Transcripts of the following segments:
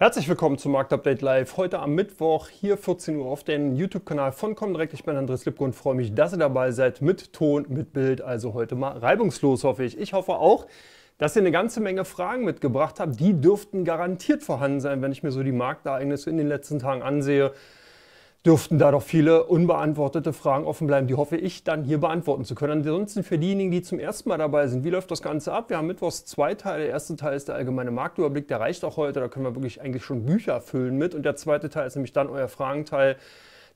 Herzlich willkommen zum Marktupdate Live. Heute am Mittwoch, hier 14 Uhr auf dem YouTube-Kanal von Comdirect. Ich bin Andres Lipko und freue mich, dass ihr dabei seid mit Ton, mit Bild. Also heute mal reibungslos, hoffe ich. Ich hoffe auch, dass ihr eine ganze Menge Fragen mitgebracht habt. Die dürften garantiert vorhanden sein, wenn ich mir so die Marktereignisse in den letzten Tagen ansehe dürften da doch viele unbeantwortete Fragen offen bleiben, die hoffe ich dann hier beantworten zu können. Ansonsten für diejenigen, die zum ersten Mal dabei sind, wie läuft das Ganze ab? Wir haben mittwochs zwei Teile. Der erste Teil ist der allgemeine Marktüberblick, der reicht auch heute, da können wir wirklich eigentlich schon Bücher füllen mit. Und der zweite Teil ist nämlich dann euer Fragenteil.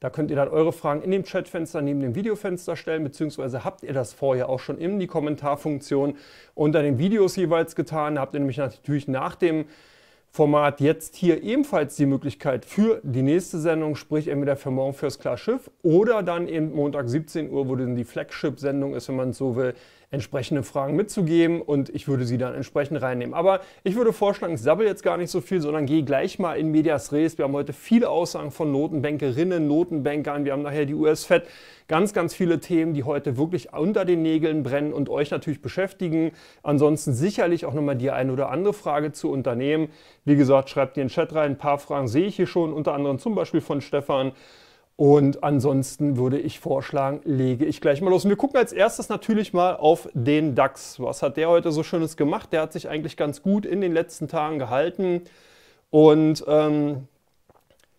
Da könnt ihr dann eure Fragen in dem Chatfenster neben dem Videofenster stellen, beziehungsweise habt ihr das vorher auch schon in die Kommentarfunktion unter den Videos jeweils getan. Da habt ihr nämlich natürlich nach dem Format jetzt hier ebenfalls die Möglichkeit für die nächste Sendung, sprich entweder für morgen fürs Klarschiff oder dann eben Montag 17 Uhr, wo dann die Flagship-Sendung ist, wenn man es so will, entsprechende Fragen mitzugeben und ich würde sie dann entsprechend reinnehmen. Aber ich würde vorschlagen, ich sabbel jetzt gar nicht so viel, sondern gehe gleich mal in Medias Res. Wir haben heute viele Aussagen von Notenbankerinnen, Notenbankern. Wir haben nachher die US-Fed. Ganz, ganz viele Themen, die heute wirklich unter den Nägeln brennen und euch natürlich beschäftigen. Ansonsten sicherlich auch nochmal die eine oder andere Frage zu Unternehmen. Wie gesagt, schreibt die in den Chat rein. Ein paar Fragen sehe ich hier schon, unter anderem zum Beispiel von Stefan. Und ansonsten würde ich vorschlagen, lege ich gleich mal los. Und wir gucken als erstes natürlich mal auf den DAX. Was hat der heute so Schönes gemacht? Der hat sich eigentlich ganz gut in den letzten Tagen gehalten und ähm,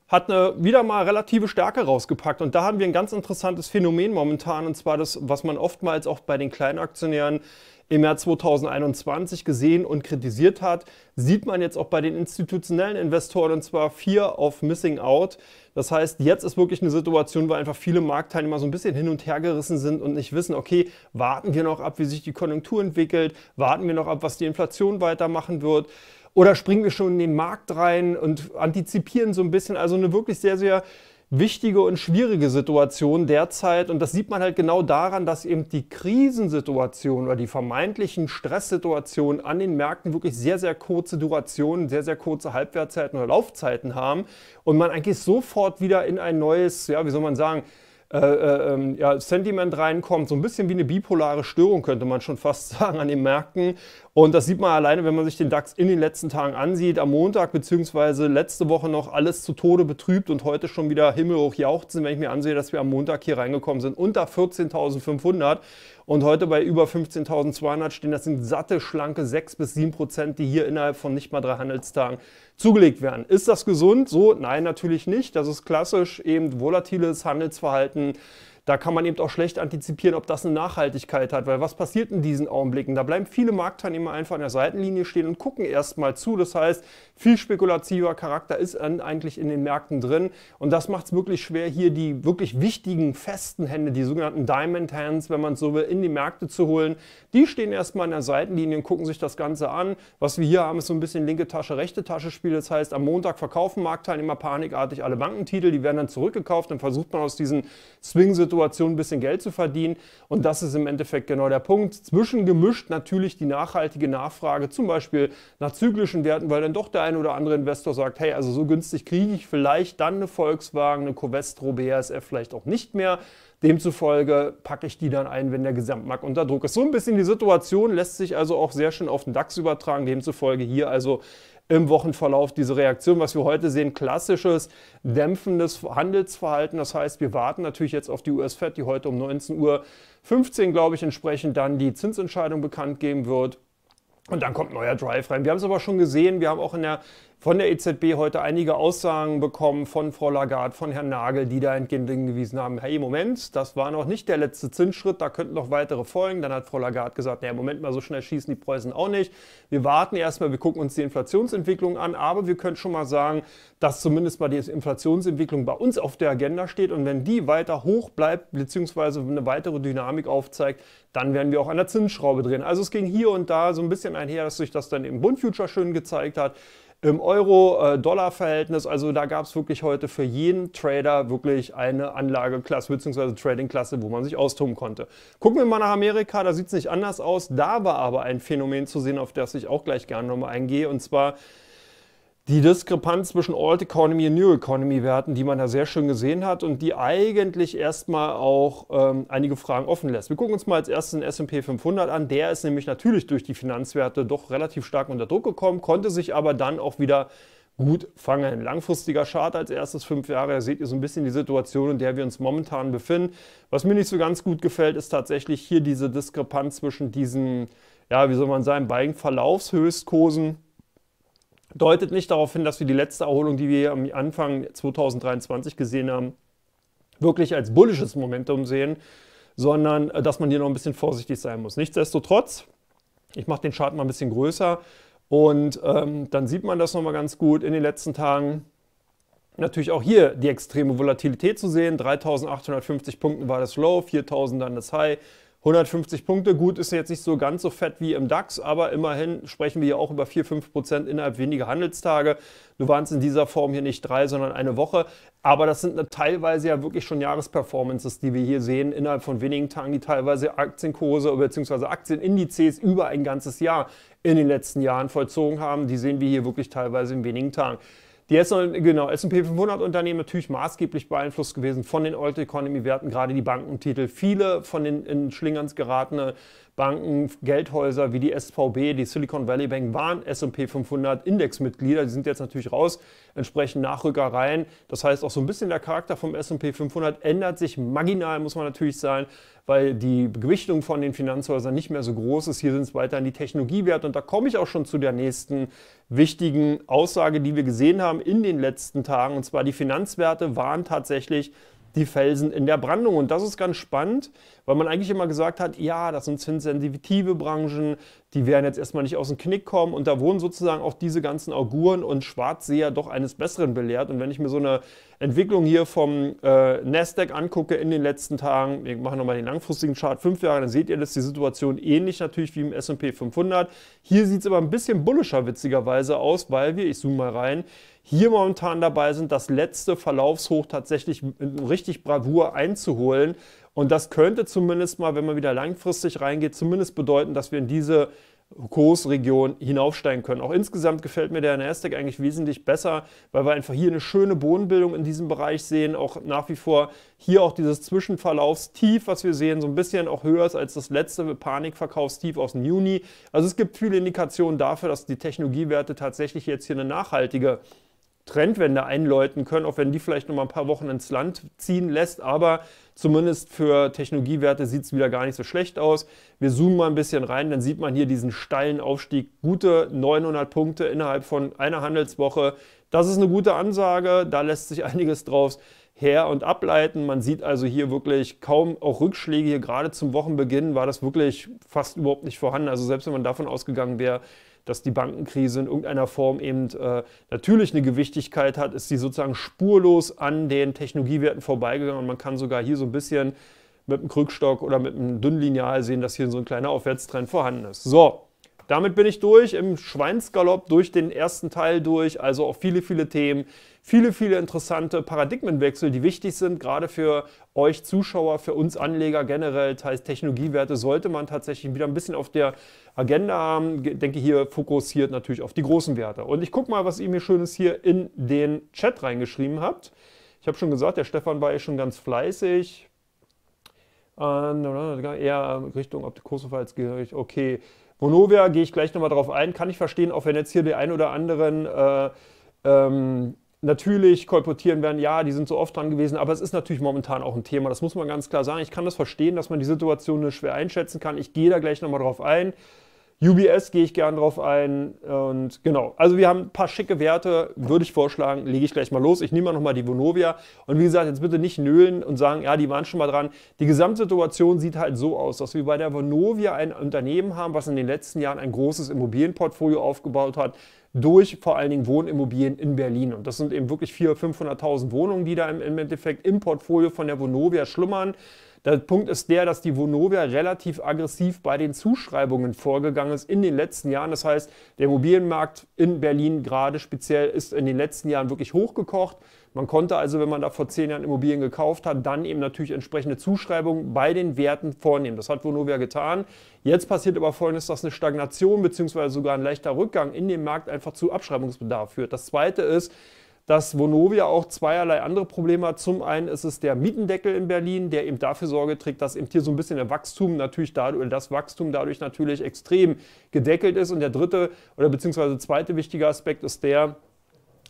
hat eine, wieder mal relative Stärke rausgepackt. Und da haben wir ein ganz interessantes Phänomen momentan, und zwar das, was man oftmals auch bei den kleinen Aktionären im Jahr 2021 gesehen und kritisiert hat, sieht man jetzt auch bei den institutionellen Investoren und zwar Fear of Missing Out. Das heißt, jetzt ist wirklich eine Situation, wo einfach viele Marktteilnehmer so ein bisschen hin und her gerissen sind und nicht wissen, okay, warten wir noch ab, wie sich die Konjunktur entwickelt, warten wir noch ab, was die Inflation weitermachen wird. Oder springen wir schon in den Markt rein und antizipieren so ein bisschen. Also eine wirklich sehr, sehr wichtige und schwierige Situation derzeit. Und das sieht man halt genau daran, dass eben die Krisensituation oder die vermeintlichen Stresssituationen an den Märkten wirklich sehr, sehr kurze Durationen, sehr, sehr kurze Halbwertzeiten oder Laufzeiten haben und man eigentlich sofort wieder in ein neues, ja, wie soll man sagen, äh, äh ähm, ja, Sentiment reinkommt. So ein bisschen wie eine bipolare Störung könnte man schon fast sagen an den Märkten. Und das sieht man alleine, wenn man sich den DAX in den letzten Tagen ansieht. Am Montag bzw. letzte Woche noch alles zu Tode betrübt und heute schon wieder himmelhoch jauchzen, wenn ich mir ansehe, dass wir am Montag hier reingekommen sind unter 14.500. Und heute bei über 15.200 stehen. Das sind satte, schlanke 6 bis 7 Prozent, die hier innerhalb von nicht mal drei Handelstagen zugelegt werden. Ist das gesund? So? Nein, natürlich nicht. Das ist klassisch eben volatiles Handelsverhalten da kann man eben auch schlecht antizipieren, ob das eine Nachhaltigkeit hat, weil was passiert in diesen Augenblicken? Da bleiben viele Marktteilnehmer einfach an der Seitenlinie stehen und gucken erstmal zu. Das heißt, viel spekulativer Charakter ist eigentlich in den Märkten drin und das macht es wirklich schwer, hier die wirklich wichtigen festen Hände, die sogenannten Diamond Hands, wenn man es so will, in die Märkte zu holen. Die stehen erstmal an der Seitenlinie und gucken sich das Ganze an. Was wir hier haben, ist so ein bisschen linke Tasche, rechte Tasche Spiel. Das heißt, am Montag verkaufen Marktteilnehmer panikartig alle Bankentitel, die werden dann zurückgekauft, dann versucht man aus diesen Swing-Situationen Situation ein bisschen Geld zu verdienen. Und das ist im Endeffekt genau der Punkt. Zwischengemischt natürlich die nachhaltige Nachfrage, zum Beispiel nach zyklischen Werten, weil dann doch der ein oder andere Investor sagt, hey, also so günstig kriege ich vielleicht dann eine Volkswagen, eine Covestro BASF vielleicht auch nicht mehr. Demzufolge packe ich die dann ein, wenn der Gesamtmarkt unter Druck ist. So ein bisschen die Situation lässt sich also auch sehr schön auf den DAX übertragen. Demzufolge hier also im Wochenverlauf diese Reaktion. Was wir heute sehen, klassisches dämpfendes Handelsverhalten. Das heißt, wir warten natürlich jetzt auf die US-Fed, die heute um 19.15 Uhr glaube ich, entsprechend dann die Zinsentscheidung bekannt geben wird. Und dann kommt neuer Drive rein. Wir haben es aber schon gesehen, wir haben auch in der von der EZB heute einige Aussagen bekommen von Frau Lagarde, von Herrn Nagel, die da entgegengewiesen haben, hey Moment, das war noch nicht der letzte Zinsschritt, da könnten noch weitere folgen. Dann hat Frau Lagarde gesagt, naja Moment mal, so schnell schießen die Preußen auch nicht. Wir warten erstmal, wir gucken uns die Inflationsentwicklung an, aber wir können schon mal sagen, dass zumindest mal die Inflationsentwicklung bei uns auf der Agenda steht und wenn die weiter hoch bleibt, beziehungsweise eine weitere Dynamik aufzeigt, dann werden wir auch an der Zinsschraube drehen. Also es ging hier und da so ein bisschen einher, dass sich das dann im Bundfuture schön gezeigt hat im Euro-Dollar-Verhältnis. Also da gab es wirklich heute für jeden Trader wirklich eine Anlageklasse bzw. Trading-Klasse, wo man sich austoben konnte. Gucken wir mal nach Amerika, da sieht es nicht anders aus. Da war aber ein Phänomen zu sehen, auf das ich auch gleich gerne nochmal eingehe. Und zwar die Diskrepanz zwischen Old Economy und New Economy Werten, die man da sehr schön gesehen hat und die eigentlich erstmal auch ähm, einige Fragen offen lässt. Wir gucken uns mal als erstes den S&P 500 an. Der ist nämlich natürlich durch die Finanzwerte doch relativ stark unter Druck gekommen, konnte sich aber dann auch wieder gut fangen. Langfristiger Chart als erstes fünf Jahre, da seht ihr so ein bisschen die Situation, in der wir uns momentan befinden. Was mir nicht so ganz gut gefällt, ist tatsächlich hier diese Diskrepanz zwischen diesen, ja, wie soll man sagen, beiden Verlaufshöchstkursen deutet nicht darauf hin, dass wir die letzte Erholung, die wir am Anfang 2023 gesehen haben, wirklich als bullisches Momentum sehen, sondern äh, dass man hier noch ein bisschen vorsichtig sein muss. Nichtsdestotrotz, ich mache den Chart mal ein bisschen größer und ähm, dann sieht man das nochmal ganz gut in den letzten Tagen. Natürlich auch hier die extreme Volatilität zu sehen. 3850 Punkten war das Low, 4000 dann das High, 150 Punkte, gut, ist jetzt nicht so ganz so fett wie im DAX, aber immerhin sprechen wir ja auch über 4-5 Prozent innerhalb weniger Handelstage. Nur waren es in dieser Form hier nicht drei, sondern eine Woche. Aber das sind teilweise ja wirklich schon Jahresperformances, die wir hier sehen, innerhalb von wenigen Tagen, die teilweise Aktienkurse bzw. Aktienindizes über ein ganzes Jahr in den letzten Jahren vollzogen haben. Die sehen wir hier wirklich teilweise in wenigen Tagen. Die S&P genau, 500 Unternehmen natürlich maßgeblich beeinflusst gewesen von den Old Economy Werten, gerade die Bankentitel. Viele von den in Schlingerns geratene Banken, Geldhäuser wie die SVB, die Silicon Valley Bank waren S&P 500 Indexmitglieder. Die sind jetzt natürlich raus, entsprechend Nachrückereien. Das heißt, auch so ein bisschen der Charakter vom S&P 500 ändert sich marginal, muss man natürlich sagen, weil die Gewichtung von den Finanzhäusern nicht mehr so groß ist. Hier sind es weiterhin die Technologiewerte und da komme ich auch schon zu der nächsten wichtigen Aussage, die wir gesehen haben in den letzten Tagen. Und zwar die Finanzwerte waren tatsächlich die Felsen in der Brandung. Und das ist ganz spannend, weil man eigentlich immer gesagt hat, ja, das sind zinssensitive Branchen, die werden jetzt erstmal nicht aus dem Knick kommen. Und da wurden sozusagen auch diese ganzen Auguren und Schwarzseher doch eines Besseren belehrt. Und wenn ich mir so eine Entwicklung hier vom äh, Nasdaq angucke in den letzten Tagen, wir machen nochmal den langfristigen Chart, fünf Jahre, dann seht ihr, dass die Situation ähnlich natürlich wie im S&P 500. Hier sieht es aber ein bisschen bullischer witzigerweise aus, weil wir, ich zoome mal rein, hier momentan dabei sind, das letzte Verlaufshoch tatsächlich mit richtig Bravour einzuholen. Und das könnte zumindest mal, wenn man wieder langfristig reingeht, zumindest bedeuten, dass wir in diese Kursregion hinaufsteigen können. Auch insgesamt gefällt mir der Nasdaq eigentlich wesentlich besser, weil wir einfach hier eine schöne Bodenbildung in diesem Bereich sehen, auch nach wie vor hier auch dieses Zwischenverlaufstief, was wir sehen, so ein bisschen auch höher ist als das letzte Panikverkaufstief aus dem Juni. Also es gibt viele Indikationen dafür, dass die Technologiewerte tatsächlich jetzt hier eine nachhaltige Trendwende einläuten können, auch wenn die vielleicht noch mal ein paar Wochen ins Land ziehen lässt. Aber zumindest für Technologiewerte sieht es wieder gar nicht so schlecht aus. Wir zoomen mal ein bisschen rein, dann sieht man hier diesen steilen Aufstieg. Gute 900 Punkte innerhalb von einer Handelswoche. Das ist eine gute Ansage, da lässt sich einiges draus her und ableiten. Man sieht also hier wirklich kaum auch Rückschläge. Hier gerade zum Wochenbeginn war das wirklich fast überhaupt nicht vorhanden. Also selbst wenn man davon ausgegangen wäre, dass die Bankenkrise in irgendeiner Form eben äh, natürlich eine Gewichtigkeit hat, ist sie sozusagen spurlos an den Technologiewerten vorbeigegangen und man kann sogar hier so ein bisschen mit einem Krückstock oder mit einem dünnen Lineal sehen, dass hier so ein kleiner Aufwärtstrend vorhanden ist. So, damit bin ich durch, im Schweinsgalopp durch den ersten Teil durch, also auch viele, viele Themen, viele, viele interessante Paradigmenwechsel, die wichtig sind, gerade für euch Zuschauer, für uns Anleger generell. Das heißt, Technologiewerte sollte man tatsächlich wieder ein bisschen auf der Agenda haben. Ich denke hier fokussiert natürlich auf die großen Werte. Und ich gucke mal, was ihr mir Schönes hier in den Chat reingeschrieben habt. Ich habe schon gesagt, der Stefan war ja schon ganz fleißig. Äh, eher Richtung Optik Kosovo als Gericht. Okay, Vonovia gehe ich gleich nochmal drauf ein, kann ich verstehen, auch wenn jetzt hier die ein oder anderen äh, ähm, natürlich kolportieren werden, ja, die sind so oft dran gewesen, aber es ist natürlich momentan auch ein Thema, das muss man ganz klar sagen. Ich kann das verstehen, dass man die Situation nur schwer einschätzen kann. Ich gehe da gleich nochmal drauf ein. UBS gehe ich gern drauf ein. Und genau, also wir haben ein paar schicke Werte, würde ich vorschlagen, lege ich gleich mal los. Ich nehme mal nochmal die Vonovia. Und wie gesagt, jetzt bitte nicht nölen und sagen, ja, die waren schon mal dran. Die Gesamtsituation sieht halt so aus, dass wir bei der Vonovia ein Unternehmen haben, was in den letzten Jahren ein großes Immobilienportfolio aufgebaut hat durch vor allen Dingen Wohnimmobilien in Berlin. Und das sind eben wirklich 400.000, 500.000 Wohnungen, die da im Endeffekt im Portfolio von der Vonovia schlummern. Der Punkt ist der, dass die Vonovia relativ aggressiv bei den Zuschreibungen vorgegangen ist in den letzten Jahren. Das heißt, der Immobilienmarkt in Berlin gerade speziell ist in den letzten Jahren wirklich hochgekocht. Man konnte also, wenn man da vor zehn Jahren Immobilien gekauft hat, dann eben natürlich entsprechende Zuschreibungen bei den Werten vornehmen. Das hat Vonovia getan. Jetzt passiert aber folgendes, dass eine Stagnation bzw. sogar ein leichter Rückgang in dem Markt einfach zu Abschreibungsbedarf führt. Das zweite ist, dass Vonovia auch zweierlei andere Probleme hat. Zum einen ist es der Mietendeckel in Berlin, der eben dafür Sorge trägt, dass eben hier so ein bisschen der Wachstum natürlich dadurch, das Wachstum dadurch natürlich extrem gedeckelt ist. Und der dritte oder beziehungsweise zweite wichtige Aspekt ist der,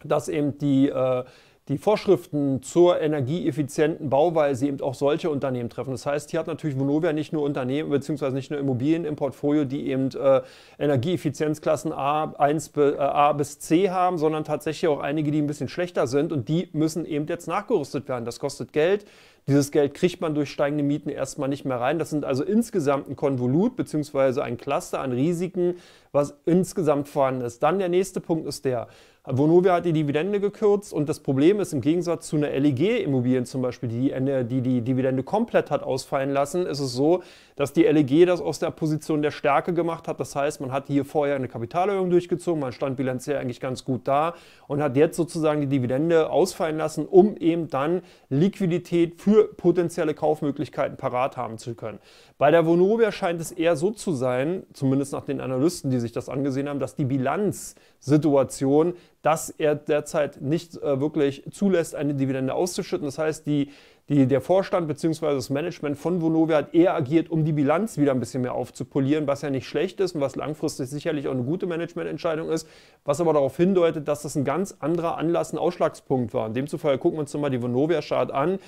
dass eben die äh, die Vorschriften zur energieeffizienten Bauweise eben auch solche Unternehmen treffen. Das heißt, hier hat natürlich Vonovia nicht nur Unternehmen bzw. nicht nur Immobilien im Portfolio, die eben äh, Energieeffizienzklassen A, 1, äh, A bis C haben, sondern tatsächlich auch einige, die ein bisschen schlechter sind und die müssen eben jetzt nachgerüstet werden. Das kostet Geld. Dieses Geld kriegt man durch steigende Mieten erstmal nicht mehr rein. Das sind also insgesamt ein Konvolut bzw. ein Cluster an Risiken, was insgesamt vorhanden ist. Dann der nächste Punkt ist der, Vonovia hat die Dividende gekürzt und das Problem ist, im Gegensatz zu einer LEG-Immobilien zum Beispiel, die, die die Dividende komplett hat ausfallen lassen, ist es so, dass die LEG das aus der Position der Stärke gemacht hat. Das heißt, man hat hier vorher eine Kapitalerhöhung durchgezogen, man stand bilanziell eigentlich ganz gut da und hat jetzt sozusagen die Dividende ausfallen lassen, um eben dann Liquidität für potenzielle Kaufmöglichkeiten parat haben zu können. Bei der Vonovia scheint es eher so zu sein, zumindest nach den Analysten, die sich das angesehen haben, dass die Bilanzsituation dass er derzeit nicht äh, wirklich zulässt, eine Dividende auszuschütten. Das heißt, die die, der Vorstand bzw. das Management von Vonovia hat eher agiert, um die Bilanz wieder ein bisschen mehr aufzupolieren, was ja nicht schlecht ist und was langfristig sicherlich auch eine gute Managemententscheidung ist, was aber darauf hindeutet, dass das ein ganz anderer Anlass, ein Ausschlagspunkt war. In demzufolge gucken wir uns nochmal die Vonovia-Chart an.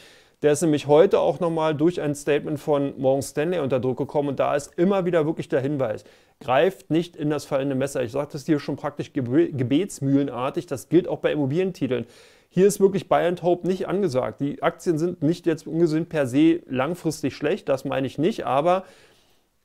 Der ist nämlich heute auch nochmal durch ein Statement von Morgan Stanley unter Druck gekommen und da ist immer wieder wirklich der Hinweis, greift nicht in das fallende Messer. Ich sagte es dir schon praktisch gebetsmühlenartig, das gilt auch bei Immobilientiteln. Hier ist wirklich Buy and Hope nicht angesagt. Die Aktien sind nicht jetzt ungesund per se langfristig schlecht, das meine ich nicht, aber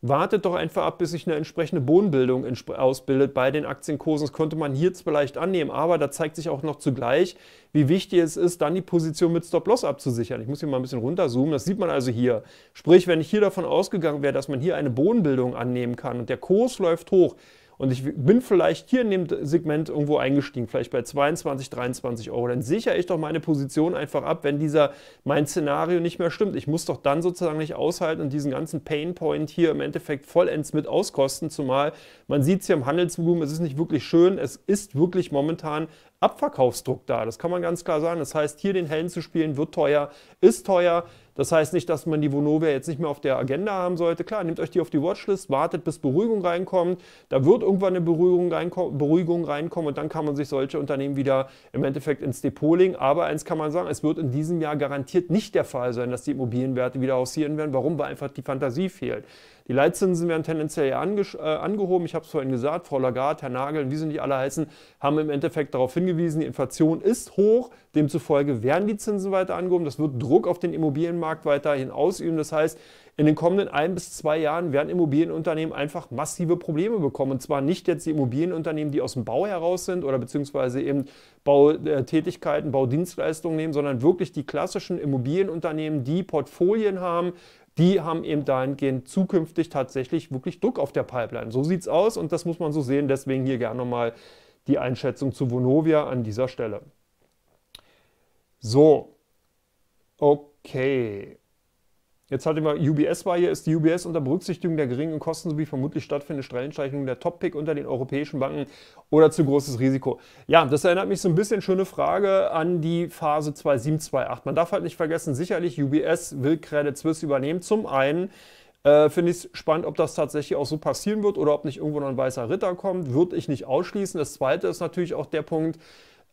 wartet doch einfach ab, bis sich eine entsprechende Bodenbildung ausbildet bei den Aktienkursen. Das konnte man hier vielleicht annehmen, aber da zeigt sich auch noch zugleich, wie wichtig es ist, dann die Position mit Stop-Loss abzusichern. Ich muss hier mal ein bisschen runterzoomen, das sieht man also hier. Sprich, wenn ich hier davon ausgegangen wäre, dass man hier eine Bodenbildung annehmen kann und der Kurs läuft hoch, und ich bin vielleicht hier in dem Segment irgendwo eingestiegen, vielleicht bei 22, 23 Euro, dann sichere ich doch meine Position einfach ab, wenn dieser mein Szenario nicht mehr stimmt. Ich muss doch dann sozusagen nicht aushalten und diesen ganzen Painpoint hier im Endeffekt vollends mit auskosten, zumal man sieht es hier im Handelsvolumen, es ist nicht wirklich schön, es ist wirklich momentan Abverkaufsdruck da. Das kann man ganz klar sagen. Das heißt, hier den Hellen zu spielen wird teuer, ist teuer. Das heißt nicht, dass man die Vonovia jetzt nicht mehr auf der Agenda haben sollte. Klar, nehmt euch die auf die Watchlist, wartet, bis Beruhigung reinkommt. Da wird irgendwann eine Beruhigung, reinko Beruhigung reinkommen und dann kann man sich solche Unternehmen wieder im Endeffekt ins Depot legen. Aber eins kann man sagen, es wird in diesem Jahr garantiert nicht der Fall sein, dass die Immobilienwerte wieder aussehen werden. Warum? Weil einfach die Fantasie fehlt. Die Leitzinsen werden tendenziell ange, äh, angehoben. Ich habe es vorhin gesagt, Frau Lagarde, Herr Nagel, wie sie nicht alle heißen, haben im Endeffekt darauf hingewiesen, die Inflation ist hoch, demzufolge werden die Zinsen weiter angehoben. Das wird Druck auf den Immobilienmarkt weiterhin ausüben. Das heißt, in den kommenden ein bis zwei Jahren werden Immobilienunternehmen einfach massive Probleme bekommen. Und zwar nicht jetzt die Immobilienunternehmen, die aus dem Bau heraus sind oder beziehungsweise eben Bautätigkeiten, äh, Baudienstleistungen nehmen, sondern wirklich die klassischen Immobilienunternehmen, die Portfolien haben, die haben eben dahingehend zukünftig tatsächlich wirklich Druck auf der Pipeline. So sieht es aus und das muss man so sehen. Deswegen hier gerne nochmal die Einschätzung zu Vonovia an dieser Stelle. So, okay. Jetzt hatten wir UBS war hier, ist die UBS unter Berücksichtigung der geringen Kosten sowie vermutlich stattfindende Streichung der Top-Pick unter den europäischen Banken oder zu großes Risiko? Ja, das erinnert mich so ein bisschen, schöne Frage, an die Phase 2728. Man darf halt nicht vergessen, sicherlich UBS will Credit Suisse übernehmen. Zum einen äh, finde ich es spannend, ob das tatsächlich auch so passieren wird oder ob nicht irgendwo noch ein weißer Ritter kommt. Würde ich nicht ausschließen. Das zweite ist natürlich auch der Punkt,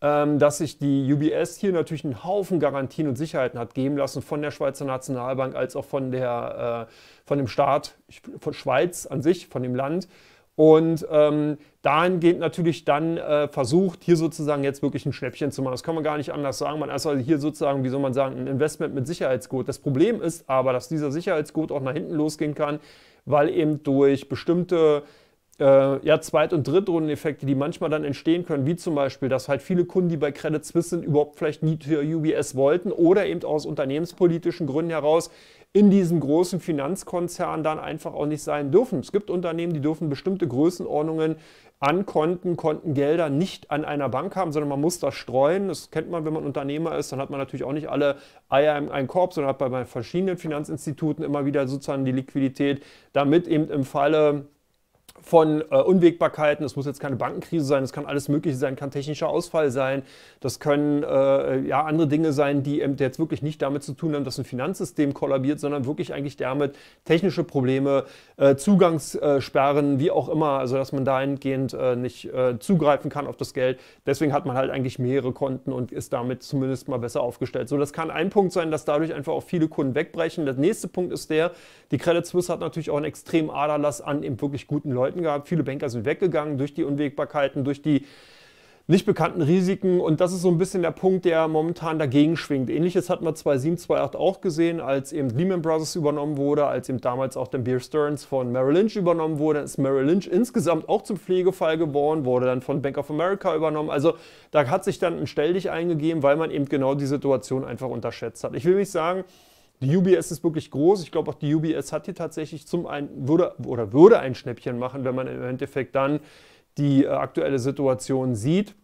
ähm, dass sich die UBS hier natürlich einen Haufen Garantien und Sicherheiten hat geben lassen von der Schweizer Nationalbank als auch von, der, äh, von dem Staat, von Schweiz an sich, von dem Land. Und ähm, dahingehend natürlich dann äh, versucht, hier sozusagen jetzt wirklich ein Schnäppchen zu machen. Das kann man gar nicht anders sagen. Man ist also hier sozusagen, wie soll man sagen, ein Investment mit Sicherheitsgurt. Das Problem ist aber, dass dieser Sicherheitsgurt auch nach hinten losgehen kann, weil eben durch bestimmte äh, ja, Zweit- und Drittrundeneffekte, die manchmal dann entstehen können, wie zum Beispiel, dass halt viele Kunden, die bei Credit Suisse sind, überhaupt vielleicht nie für UBS wollten oder eben aus unternehmenspolitischen Gründen heraus in diesem großen Finanzkonzern dann einfach auch nicht sein dürfen. Es gibt Unternehmen, die dürfen bestimmte Größenordnungen an Konten, Kontengelder nicht an einer Bank haben, sondern man muss das streuen. Das kennt man, wenn man Unternehmer ist, dann hat man natürlich auch nicht alle Eier in einen Korb, sondern hat bei verschiedenen Finanzinstituten immer wieder sozusagen die Liquidität, damit eben im Falle von äh, Unwägbarkeiten. Es muss jetzt keine Bankenkrise sein, es kann alles Mögliche sein, kann technischer Ausfall sein, das können äh, ja andere Dinge sein, die ähm, jetzt wirklich nicht damit zu tun haben, dass ein Finanzsystem kollabiert, sondern wirklich eigentlich damit technische Probleme, äh, Zugangssperren, wie auch immer, also dass man dahingehend äh, nicht äh, zugreifen kann auf das Geld. Deswegen hat man halt eigentlich mehrere Konten und ist damit zumindest mal besser aufgestellt. So, das kann ein Punkt sein, dass dadurch einfach auch viele Kunden wegbrechen. Der nächste Punkt ist der, die Credit Suisse hat natürlich auch einen extremen Aderlass an eben wirklich guten Leuten Konkurrenten gehabt. Viele Banker sind weggegangen durch die Unwägbarkeiten, durch die nicht bekannten Risiken. Und das ist so ein bisschen der Punkt, der momentan dagegen schwingt. Ähnliches hatten wir 2728 auch gesehen, als eben Lehman Brothers übernommen wurde, als eben damals auch der Beer Stearns von Merrill Lynch übernommen wurde. Dann ist Merrill Lynch insgesamt auch zum Pflegefall geboren, wurde dann von Bank of America übernommen. Also da hat sich dann ein Stelldich eingegeben, weil man eben genau die Situation einfach unterschätzt hat. Ich will nicht sagen, die UBS ist wirklich groß. Ich glaube auch die UBS hat hier tatsächlich zum einen würde oder würde ein Schnäppchen machen, wenn man im Endeffekt dann die äh, aktuelle Situation sieht.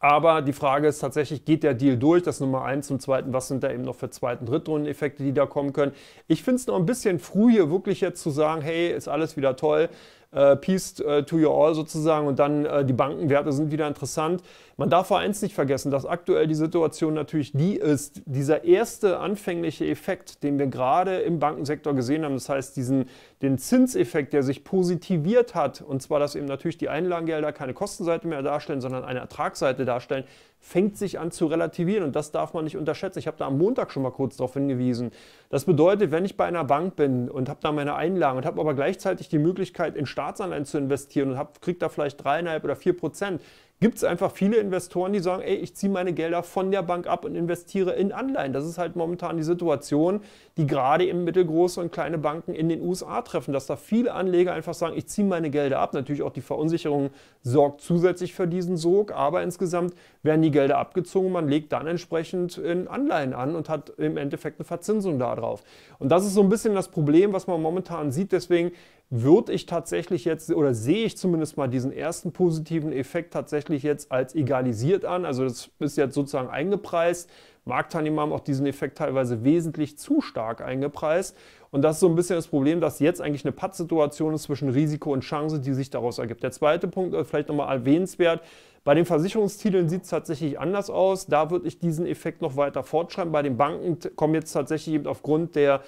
Aber die Frage ist tatsächlich, geht der Deal durch? Das Nummer eins. Zum Zweiten, was sind da eben noch für zweiten, Drittrunden-Effekte, die da kommen können? Ich finde es noch ein bisschen früh, hier wirklich jetzt zu sagen, hey, ist alles wieder toll äh, Peace äh, to you all sozusagen und dann äh, die Bankenwerte sind wieder interessant. Man darf vor eins nicht vergessen, dass aktuell die Situation natürlich die ist, dieser erste anfängliche Effekt, den wir gerade im Bankensektor gesehen haben, das heißt diesen, den Zinseffekt, der sich positiviert hat, und zwar, dass eben natürlich die Einlagengelder keine Kostenseite mehr darstellen, sondern eine Ertragsseite darstellen, fängt sich an zu relativieren und das darf man nicht unterschätzen. Ich habe da am Montag schon mal kurz darauf hingewiesen. Das bedeutet, wenn ich bei einer Bank bin und habe da meine Einlagen und habe aber gleichzeitig die Möglichkeit, in Staatsanleihen zu investieren und kriege da vielleicht 3,5 oder 4 Prozent, gibt es einfach viele Investoren, die sagen, ey, ich ziehe meine Gelder von der Bank ab und investiere in Anleihen. Das ist halt momentan die Situation, die gerade eben mittelgroße und kleine Banken in den USA treffen, dass da viele Anleger einfach sagen, ich ziehe meine Gelder ab. Natürlich auch die Verunsicherung sorgt zusätzlich für diesen Sog, aber insgesamt werden die Gelder abgezogen, man legt dann entsprechend in Anleihen an und hat im Endeffekt eine Verzinsung darauf. Und das ist so ein bisschen das Problem, was man momentan sieht. Deswegen würde ich tatsächlich jetzt oder sehe ich zumindest mal diesen ersten positiven Effekt tatsächlich jetzt als egalisiert an. Also das ist jetzt sozusagen eingepreist. Marktteilnehmer haben auch diesen Effekt teilweise wesentlich zu stark eingepreist. Und das ist so ein bisschen das Problem, dass jetzt eigentlich eine Pattsituation ist zwischen Risiko und Chance, die sich daraus ergibt. Der zweite Punkt, äh, vielleicht nochmal erwähnenswert, bei den Versicherungstiteln sieht es tatsächlich anders aus. Da würde ich diesen Effekt noch weiter fortschreiben. Bei den Banken kommen jetzt tatsächlich eben aufgrund der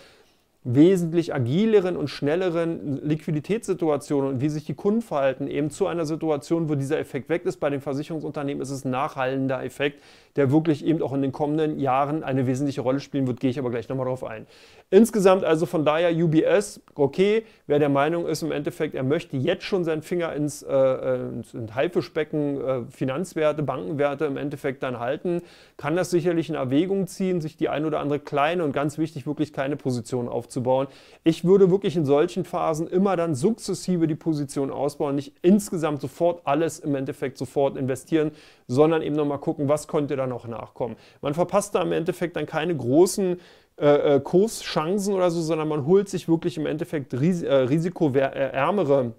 wesentlich agileren und schnelleren Liquiditätssituationen und wie sich die Kunden verhalten, eben zu einer Situation, wo dieser Effekt weg ist. Bei den Versicherungsunternehmen ist es ein nachhallender Effekt, der wirklich eben auch in den kommenden Jahren eine wesentliche Rolle spielen wird, gehe ich aber gleich nochmal drauf ein. Insgesamt also von daher UBS, okay, wer der Meinung ist im Endeffekt, er möchte jetzt schon seinen Finger ins, äh, ins, Haifischbecken äh, Finanzwerte, Bankenwerte im Endeffekt dann halten, kann das sicherlich in Erwägung ziehen, sich die ein oder andere kleine und ganz wichtig wirklich keine Position aufzubauen. Ich würde wirklich in solchen Phasen immer dann sukzessive die Position ausbauen, nicht insgesamt sofort alles im Endeffekt sofort investieren, sondern eben nochmal gucken, was konnte da da noch nachkommen. Man verpasst da im Endeffekt dann keine großen äh, äh, Kurschancen oder so, sondern man holt sich wirklich im Endeffekt ris äh, risikoärmere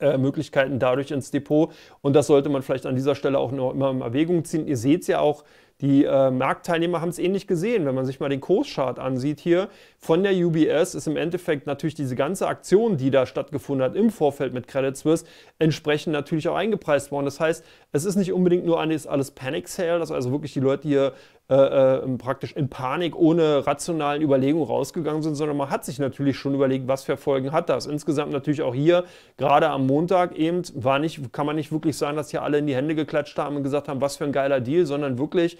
äh, Möglichkeiten dadurch ins Depot. Und das sollte man vielleicht an dieser Stelle auch noch immer in Erwägung ziehen. Ihr seht es ja auch, die äh, Marktteilnehmer haben es ähnlich gesehen. Wenn man sich mal den Kurschart ansieht hier von der UBS, ist im Endeffekt natürlich diese ganze Aktion, die da stattgefunden hat im Vorfeld mit Credit Suisse, entsprechend natürlich auch eingepreist worden. Das heißt, es ist nicht unbedingt nur alles, alles Panic Sale, dass also, also wirklich die Leute hier äh, äh, praktisch in Panik ohne rationalen Überlegungen rausgegangen sind, sondern man hat sich natürlich schon überlegt, was für Folgen hat das. Insgesamt natürlich auch hier, gerade am Montag eben, war nicht, kann man nicht wirklich sagen, dass hier alle in die Hände geklatscht haben und gesagt haben, was für ein geiler Deal, sondern wirklich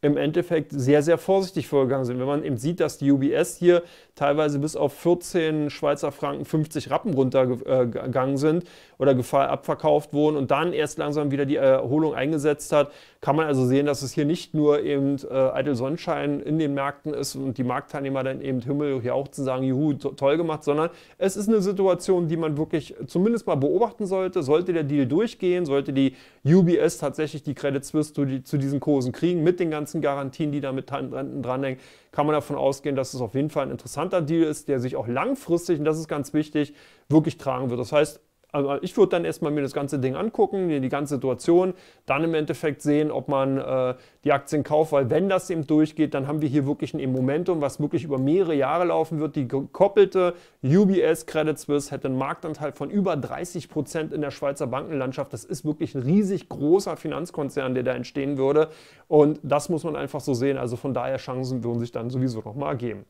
im Endeffekt sehr, sehr vorsichtig vorgegangen sind. Wenn man eben sieht, dass die UBS hier teilweise bis auf 14 Schweizer Franken 50 Rappen runtergegangen äh, sind oder abverkauft wurden und dann erst langsam wieder die Erholung eingesetzt hat, kann man also sehen, dass es hier nicht nur eben äh, eitel Sonnenschein in den Märkten ist und die Marktteilnehmer dann eben Himmel hier auch zu sagen, juhu, toll gemacht, sondern es ist eine Situation, die man wirklich zumindest mal beobachten sollte. Sollte der Deal durchgehen, sollte die UBS tatsächlich die Credit Suisse zu diesen Kursen kriegen mit den ganzen ganzen Garantien, die da mit damit dranhängen, kann man davon ausgehen, dass es auf jeden Fall ein interessanter Deal ist, der sich auch langfristig, und das ist ganz wichtig, wirklich tragen wird. Das heißt, also ich würde dann erstmal mir das ganze Ding angucken, mir die ganze Situation, dann im Endeffekt sehen, ob man äh, die Aktien kauft, weil wenn das eben durchgeht, dann haben wir hier wirklich ein Momentum, was wirklich über mehrere Jahre laufen wird. Die gekoppelte UBS Credit Suisse hätte einen Marktanteil von über 30 Prozent in der Schweizer Bankenlandschaft. Das ist wirklich ein riesig großer Finanzkonzern, der da entstehen würde. Und das muss man einfach so sehen. Also von daher Chancen würden sich dann sowieso nochmal ergeben.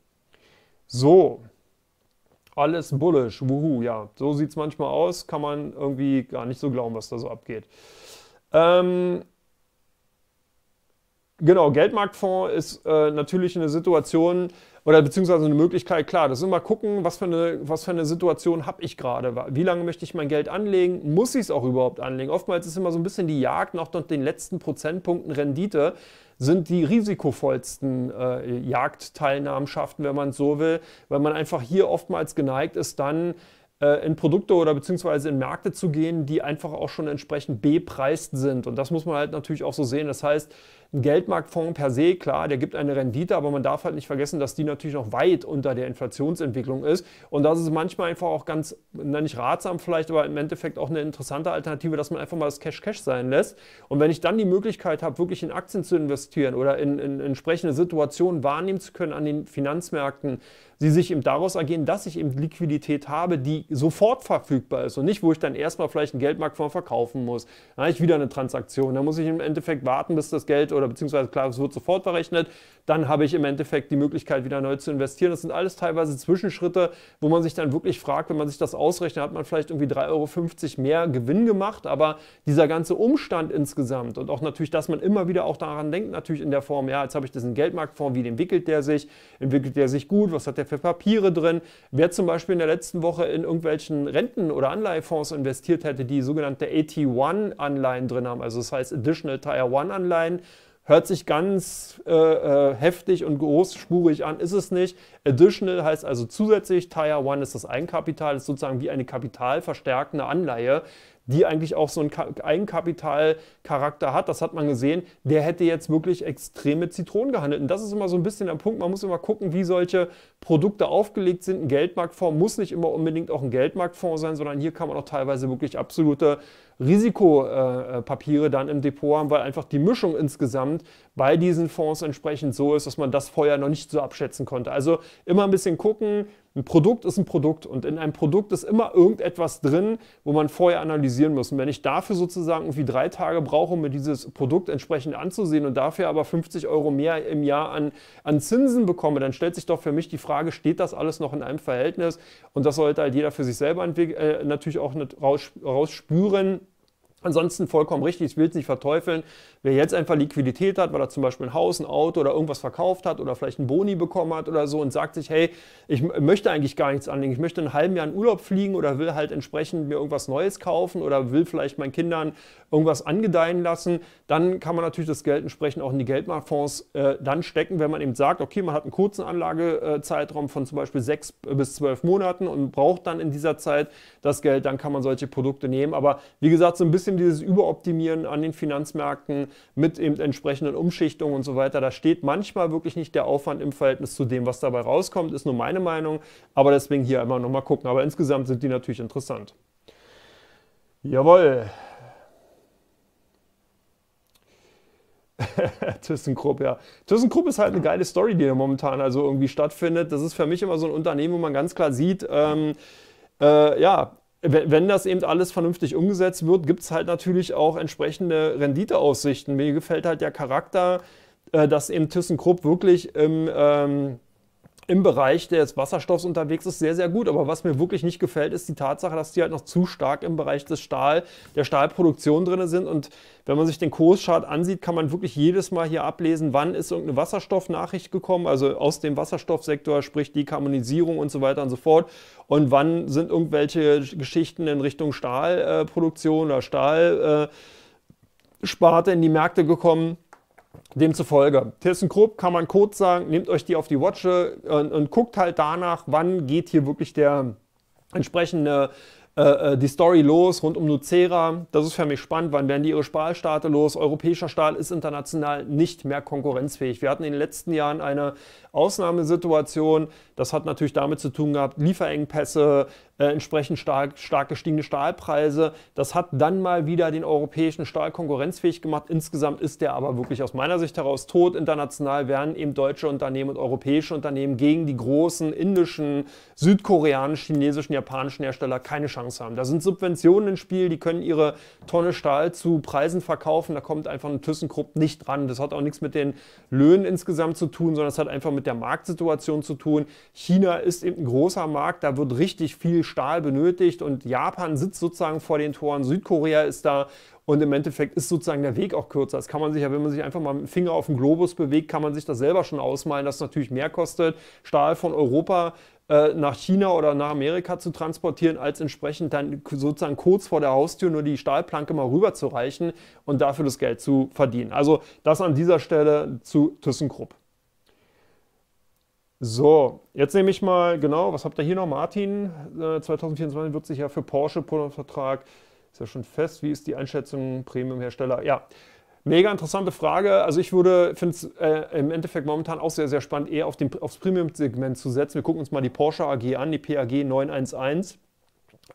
So, alles bullish, wuhu, ja. So sieht es manchmal aus, kann man irgendwie gar nicht so glauben, was da so abgeht. Ähm, genau, Geldmarktfonds ist äh, natürlich eine Situation oder beziehungsweise eine Möglichkeit, klar, das ist immer gucken, was für eine, was für eine Situation habe ich gerade, wie lange möchte ich mein Geld anlegen, muss ich es auch überhaupt anlegen. Oftmals ist immer so ein bisschen die Jagd nach den letzten Prozentpunkten Rendite, sind die risikovollsten äh, Jagdteilnahmschaften, wenn man es so will, weil man einfach hier oftmals geneigt ist, dann äh, in Produkte oder beziehungsweise in Märkte zu gehen, die einfach auch schon entsprechend bepreist sind. Und das muss man halt natürlich auch so sehen. Das heißt, ein Geldmarktfonds per se, klar, der gibt eine Rendite, aber man darf halt nicht vergessen, dass die natürlich noch weit unter der Inflationsentwicklung ist. Und das ist manchmal einfach auch ganz, na nicht ratsam vielleicht, aber im Endeffekt auch eine interessante Alternative, dass man einfach mal das Cash-Cash sein lässt. Und wenn ich dann die Möglichkeit habe, wirklich in Aktien zu investieren oder in, in entsprechende Situationen wahrnehmen zu können an den Finanzmärkten, sie sich eben daraus ergehen, dass ich eben Liquidität habe, die sofort verfügbar ist und nicht, wo ich dann erstmal vielleicht einen Geldmarkt von verkaufen muss. Dann habe ich wieder eine Transaktion. Dann muss ich im Endeffekt warten, bis das Geld oder beziehungsweise klar, es wird sofort verrechnet. Dann habe ich im Endeffekt die Möglichkeit, wieder neu zu investieren. Das sind alles teilweise Zwischenschritte, wo man sich dann wirklich fragt, wenn man sich das ausrechnet, hat man vielleicht irgendwie 3,50 Euro mehr Gewinn gemacht. Aber dieser ganze Umstand insgesamt und auch natürlich, dass man immer wieder auch daran denkt, natürlich in der Form, ja, jetzt habe ich diesen Geldmarktfonds, wie entwickelt der sich? Entwickelt der sich gut? Was hat der er für Papiere drin? Wer zum Beispiel in der letzten Woche in irgendwelchen Renten- oder Anleihefonds investiert hätte, die sogenannte AT1-Anleihen drin haben, also das heißt Additional Tier 1-Anleihen, hört sich ganz äh, äh, heftig und großspurig an, ist es nicht. Additional heißt also zusätzlich, Tier 1 ist das Eigenkapital, ist sozusagen wie eine kapitalverstärkende Anleihe die eigentlich auch so einen Eigenkapitalcharakter hat. Das hat man gesehen. Der hätte jetzt wirklich extrem mit Zitronen gehandelt. Und das ist immer so ein bisschen der Punkt. Man muss immer gucken, wie solche Produkte aufgelegt sind. Ein Geldmarktfonds muss nicht immer unbedingt auch ein Geldmarktfonds sein, sondern hier kann man auch teilweise wirklich absolute Risikopapiere dann im Depot haben, weil einfach die Mischung insgesamt bei diesen Fonds entsprechend so ist, dass man das vorher noch nicht so abschätzen konnte. Also immer ein bisschen gucken, ein Produkt ist ein Produkt und in einem Produkt ist immer irgendetwas drin, wo man vorher analysieren muss. Und wenn ich dafür sozusagen irgendwie drei Tage brauche, um mir dieses Produkt entsprechend anzusehen und dafür aber 50 Euro mehr im Jahr an, an Zinsen bekomme, dann stellt sich doch für mich die Frage, steht das alles noch in einem Verhältnis? Und das sollte halt jeder für sich selber äh, natürlich auch raus, rausspüren. Ansonsten vollkommen richtig, ich will es nicht verteufeln. Wer jetzt einfach Liquidität hat, weil er zum Beispiel ein Haus, ein Auto oder irgendwas verkauft hat oder vielleicht einen Boni bekommen hat oder so und sagt sich, hey, ich möchte eigentlich gar nichts anlegen, ich möchte in einem halben Jahr in Urlaub fliegen oder will halt entsprechend mir irgendwas Neues kaufen oder will vielleicht meinen Kindern irgendwas angedeihen lassen, dann kann man natürlich das Geld entsprechend auch in die Geldmarktfonds äh, dann stecken, wenn man eben sagt, okay, man hat einen kurzen Anlagezeitraum von zum Beispiel sechs bis zwölf Monaten und braucht dann in dieser Zeit das Geld, dann kann man solche Produkte nehmen. Aber wie gesagt, so ein bisschen dieses Überoptimieren an den Finanzmärkten, mit eben entsprechenden Umschichtungen und so weiter. Da steht manchmal wirklich nicht der Aufwand im Verhältnis zu dem, was dabei rauskommt, ist nur meine Meinung, aber deswegen hier einmal nochmal gucken. Aber insgesamt sind die natürlich interessant. Jawohl. ThyssenKrupp, ja. ThyssenKrupp ist halt eine geile Story, die da momentan also irgendwie stattfindet. Das ist für mich immer so ein Unternehmen, wo man ganz klar sieht, ähm, äh, ja, wenn das eben alles vernünftig umgesetzt wird, gibt es halt natürlich auch entsprechende Renditeaussichten. Mir gefällt halt der Charakter, äh, dass eben ThyssenKrupp wirklich im, ähm, im Bereich des Wasserstoffs unterwegs ist, sehr, sehr gut. Aber was mir wirklich nicht gefällt, ist die Tatsache, dass die halt noch zu stark im Bereich des Stahl, der Stahlproduktion drin sind. Und wenn man sich den Kurschart ansieht, kann man wirklich jedes Mal hier ablesen, wann ist irgendeine Wasserstoffnachricht gekommen, also aus dem Wasserstoffsektor, sprich Dekarbonisierung und so weiter und so fort. Und wann sind irgendwelche Geschichten in Richtung Stahlproduktion oder Stahlsparte in die Märkte gekommen Demzufolge, ThyssenKrupp kann man kurz sagen, nehmt euch die auf die Watche und, äh, und guckt halt danach, wann geht hier wirklich der entsprechende äh, äh, die Story los rund um Nucera. Das ist für mich spannend. Wann werden die ihre Stahlstaate los? Europäischer Stahl ist international nicht mehr konkurrenzfähig. Wir hatten in den letzten Jahren eine Ausnahmesituation. Das hat natürlich damit zu tun gehabt, Lieferengpässe, äh, entsprechend stark, stark gestiegene Stahlpreise. Das hat dann mal wieder den europäischen Stahl konkurrenzfähig gemacht. Insgesamt ist der aber wirklich aus meiner Sicht heraus tot. International werden eben deutsche Unternehmen und europäische Unternehmen gegen die großen indischen, südkoreanischen, chinesischen, japanischen Hersteller keine Chance haben. Da sind Subventionen im Spiel, die können ihre Tonne Stahl zu Preisen verkaufen. Da kommt einfach ein ThyssenKrupp nicht dran. Das hat auch nichts mit den Löhnen insgesamt zu tun, sondern es hat einfach mit der Marktsituation zu tun. China ist eben ein großer Markt, da wird richtig viel Stahl benötigt und Japan sitzt sozusagen vor den Toren, Südkorea ist da und im Endeffekt ist sozusagen der Weg auch kürzer. Das kann man sich ja, wenn man sich einfach mal mit dem Finger auf den Globus bewegt, kann man sich das selber schon ausmalen, dass es natürlich mehr kostet, Stahl von Europa äh, nach China oder nach Amerika zu transportieren, als entsprechend dann sozusagen kurz vor der Haustür nur die Stahlplanke mal rüber zu reichen und dafür das Geld zu verdienen. Also das an dieser Stelle zu ThyssenKrupp. So, jetzt nehme ich mal, genau, was habt ihr hier noch? Martin, äh, 2024 wird sich ja für Porsche Polo-Vertrag, ist ja schon fest. Wie ist die Einschätzung Premium-Hersteller? Ja, mega interessante Frage. Also ich würde, finde es äh, im Endeffekt momentan auch sehr, sehr spannend, eher auf dem, aufs Premium-Segment zu setzen. Wir gucken uns mal die Porsche AG an, die PAG 911.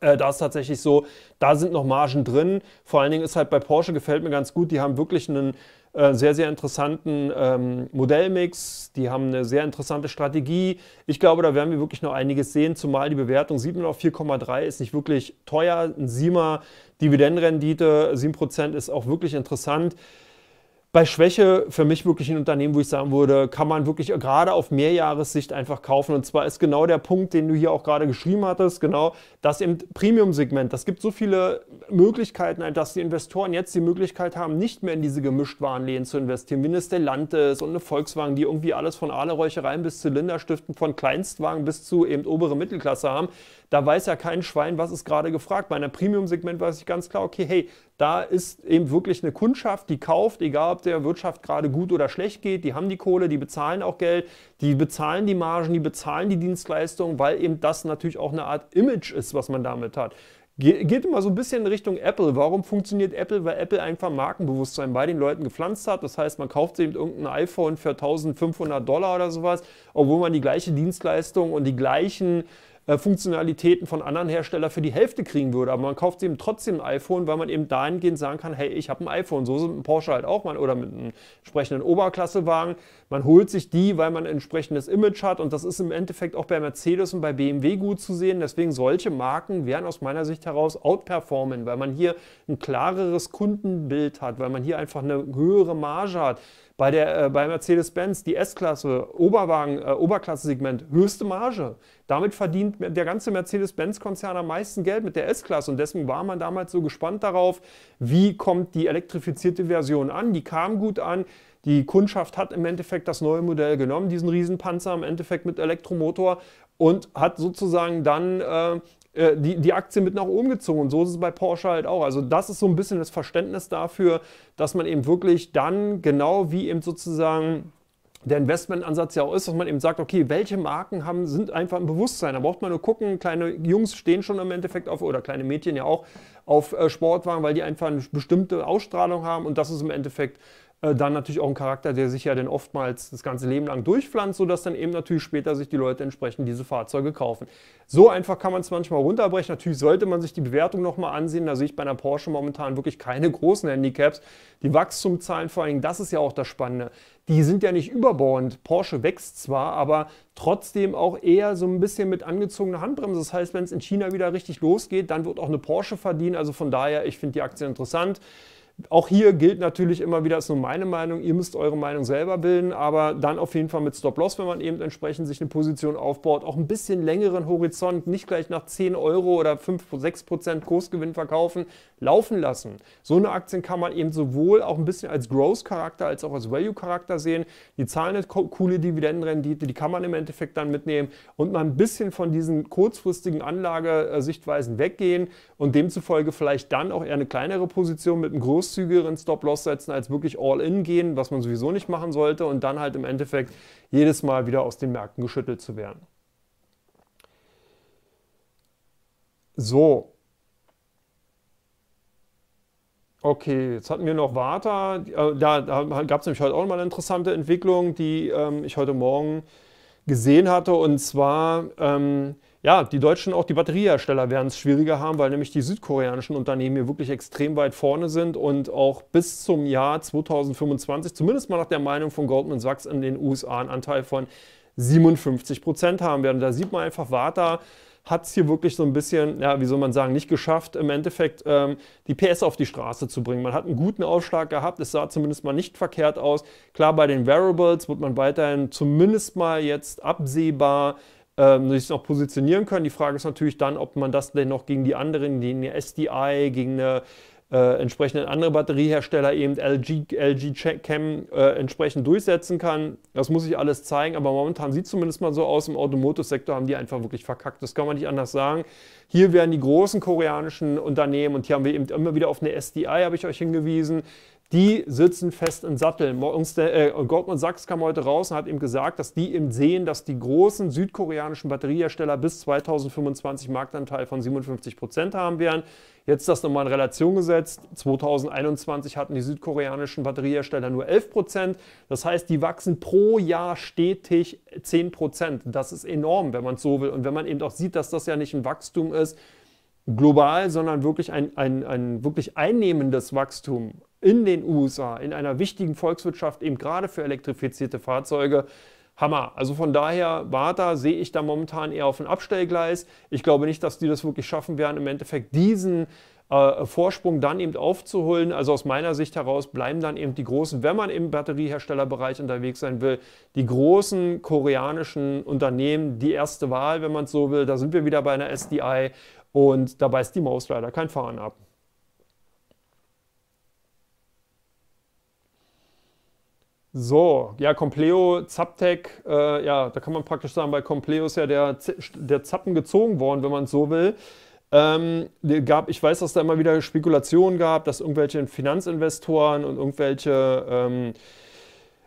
Äh, da ist tatsächlich so, da sind noch Margen drin. Vor allen Dingen ist halt bei Porsche gefällt mir ganz gut, die haben wirklich einen äh, sehr, sehr interessanten ähm, Modellmix, die haben eine sehr interessante Strategie. Ich glaube, da werden wir wirklich noch einiges sehen, zumal die Bewertung 7 auf 4,3 ist nicht wirklich teuer. Ein Siemer Dividendenrendite 7% ist auch wirklich interessant bei Schwäche für mich wirklich ein Unternehmen, wo ich sagen würde, kann man wirklich gerade auf Mehrjahressicht einfach kaufen. Und zwar ist genau der Punkt, den du hier auch gerade geschrieben hattest, genau das im Premium-Segment. Das gibt so viele Möglichkeiten, dass die Investoren jetzt die Möglichkeit haben, nicht mehr in diese Gemischtwarenläden zu investieren, wie eine Stellantis und eine Volkswagen, die irgendwie alles von Aaleräuchereien bis Zylinderstiften, von Kleinstwagen bis zu eben obere Mittelklasse haben, da weiß ja kein Schwein, was ist gerade gefragt. Bei einem Premium-Segment weiß ich ganz klar, okay, hey, da ist eben wirklich eine Kundschaft, die kauft, egal ob der Wirtschaft gerade gut oder schlecht geht, die haben die Kohle, die bezahlen auch Geld, die bezahlen die Margen, die bezahlen die Dienstleistungen, weil eben das natürlich auch eine Art Image ist, was man damit hat geht immer so ein bisschen in Richtung Apple. Warum funktioniert Apple? Weil Apple einfach Markenbewusstsein bei den Leuten gepflanzt hat. Das heißt, man kauft eben irgendein iPhone für 1500 Dollar oder sowas, obwohl man die gleiche Dienstleistung und die gleichen äh, Funktionalitäten von anderen Herstellern für die Hälfte kriegen würde. Aber man kauft eben trotzdem ein iPhone, weil man eben dahingehend sagen kann, hey, ich habe ein iPhone. So sind ein Porsche halt auch mal oder mit einem entsprechenden Oberklassewagen. Man holt sich die, weil man ein entsprechendes Image hat und das ist im Endeffekt auch bei Mercedes und bei BMW gut zu sehen. Deswegen solche Marken werden aus meiner Sicht heraus outperformen, weil man hier ein klareres Kundenbild hat, weil man hier einfach eine höhere Marge hat bei, der, äh, bei Mercedes-Benz die S-Klasse, Oberwagen, äh, Oberklasse-Segment, höchste Marge. Damit verdient der ganze Mercedes-Benz-Konzern am meisten Geld mit der S-Klasse. Und deswegen war man damals so gespannt darauf, wie kommt die elektrifizierte Version an. Die kam gut an. Die Kundschaft hat im Endeffekt das neue Modell genommen, diesen Riesenpanzer im Endeffekt mit Elektromotor und hat sozusagen dann äh, äh, die, die Aktie mit nach oben gezogen. Und so ist es bei Porsche halt auch. Also das ist so ein bisschen das Verständnis dafür, dass man eben wirklich dann genau wie eben sozusagen der Investmentansatz ja auch ist, dass man eben sagt, okay, welche Marken haben, sind einfach im Bewusstsein. Da braucht man nur gucken, kleine Jungs stehen schon im Endeffekt auf, oder kleine Mädchen ja auch, auf äh, Sportwagen, weil die einfach eine bestimmte Ausstrahlung haben und das ist im Endeffekt äh, dann natürlich auch ein Charakter, der sich ja dann oftmals das ganze Leben lang durchpflanzt, sodass dann eben natürlich später sich die Leute entsprechend diese Fahrzeuge kaufen. So einfach kann man es manchmal runterbrechen. Natürlich sollte man sich die Bewertung nochmal ansehen. Da sehe ich bei einer Porsche momentan wirklich keine großen Handicaps. Die Wachstumzahlen vor allen Dingen, das ist ja auch das Spannende. Die sind ja nicht überbauend. Porsche wächst zwar, aber trotzdem auch eher so ein bisschen mit angezogener Handbremse. Das heißt, wenn es in China wieder richtig losgeht, dann wird auch eine Porsche verdienen. Also von daher, ich finde die Aktie interessant. Auch hier gilt natürlich immer wieder, ist nur meine Meinung, ihr müsst eure Meinung selber bilden, aber dann auf jeden Fall mit Stop-Loss, wenn man eben entsprechend sich eine Position aufbaut, auch ein bisschen längeren Horizont, nicht gleich nach 10 Euro oder 5, 6 Prozent Kursgewinn verkaufen, laufen lassen. So eine Aktien kann man eben sowohl auch ein bisschen als Growth-Charakter als auch als Value-Charakter sehen. Die zahlen eine halt coole Dividendenrendite, die kann man im Endeffekt dann mitnehmen und mal ein bisschen von diesen kurzfristigen Anlagesichtweisen äh, weggehen und demzufolge vielleicht dann auch eher eine kleinere Position mit einem größeren großzügigeren Stop-Loss setzen, als wirklich All-In gehen, was man sowieso nicht machen sollte und dann halt im Endeffekt jedes Mal wieder aus den Märkten geschüttelt zu werden. So. Okay, jetzt hatten wir noch Warta. Äh, da, da gab es nämlich heute auch mal eine interessante Entwicklung, die ähm, ich heute Morgen gesehen hatte. Und zwar ähm, ja, die Deutschen, auch die Batteriehersteller werden es schwieriger haben, weil nämlich die südkoreanischen Unternehmen hier wirklich extrem weit vorne sind und auch bis zum Jahr 2025, zumindest mal nach der Meinung von Goldman Sachs in den USA, einen Anteil von 57 Prozent haben werden. Da sieht man einfach, Warta hat es hier wirklich so ein bisschen, ja, wie soll man sagen, nicht geschafft, im Endeffekt ähm, die PS auf die Straße zu bringen. Man hat einen guten Aufschlag gehabt, es sah zumindest mal nicht verkehrt aus. Klar, bei den Variables wird man weiterhin zumindest mal jetzt absehbar ähm, sich noch positionieren können. Die Frage ist natürlich dann, ob man das denn noch gegen die anderen, gegen eine SDI, gegen eine äh, entsprechenden andere Batteriehersteller eben LG, LG Chem äh, entsprechend durchsetzen kann. Das muss ich alles zeigen, aber momentan sieht es zumindest mal so aus, im Automotive-Sektor haben die einfach wirklich verkackt. Das kann man nicht anders sagen. Hier werden die großen koreanischen Unternehmen und hier haben wir eben immer wieder auf eine SDI, habe ich euch hingewiesen die sitzen fest im Sattel. Äh, Goldman Sachs kam heute raus und hat eben gesagt, dass die eben sehen, dass die großen südkoreanischen Batteriehersteller bis 2025 Marktanteil von 57 Prozent haben werden. Jetzt das nochmal in Relation gesetzt. 2021 hatten die südkoreanischen Batteriehersteller nur 11 Prozent. Das heißt, die wachsen pro Jahr stetig 10 Prozent. Das ist enorm, wenn man es so will. Und wenn man eben auch sieht, dass das ja nicht ein Wachstum ist, global, sondern wirklich ein, ein, ein wirklich einnehmendes Wachstum in den USA, in einer wichtigen Volkswirtschaft, eben gerade für elektrifizierte Fahrzeuge. Hammer. Also von daher, war da, sehe ich da momentan eher auf ein Abstellgleis. Ich glaube nicht, dass die das wirklich schaffen werden, im Endeffekt diesen äh, Vorsprung dann eben aufzuholen. Also aus meiner Sicht heraus bleiben dann eben die großen, wenn man im Batterieherstellerbereich unterwegs sein will, die großen koreanischen Unternehmen die erste Wahl, wenn man es so will. Da sind wir wieder bei einer SDI und da beißt die Maus leider kein Fahren ab. So, ja, Compleo, Zaptec, äh, ja, da kann man praktisch sagen, bei Compleo ist ja der, der Zappen gezogen worden, wenn man es so will. Ähm, gab, ich weiß, dass da immer wieder Spekulationen gab, dass irgendwelche Finanzinvestoren und irgendwelche ähm,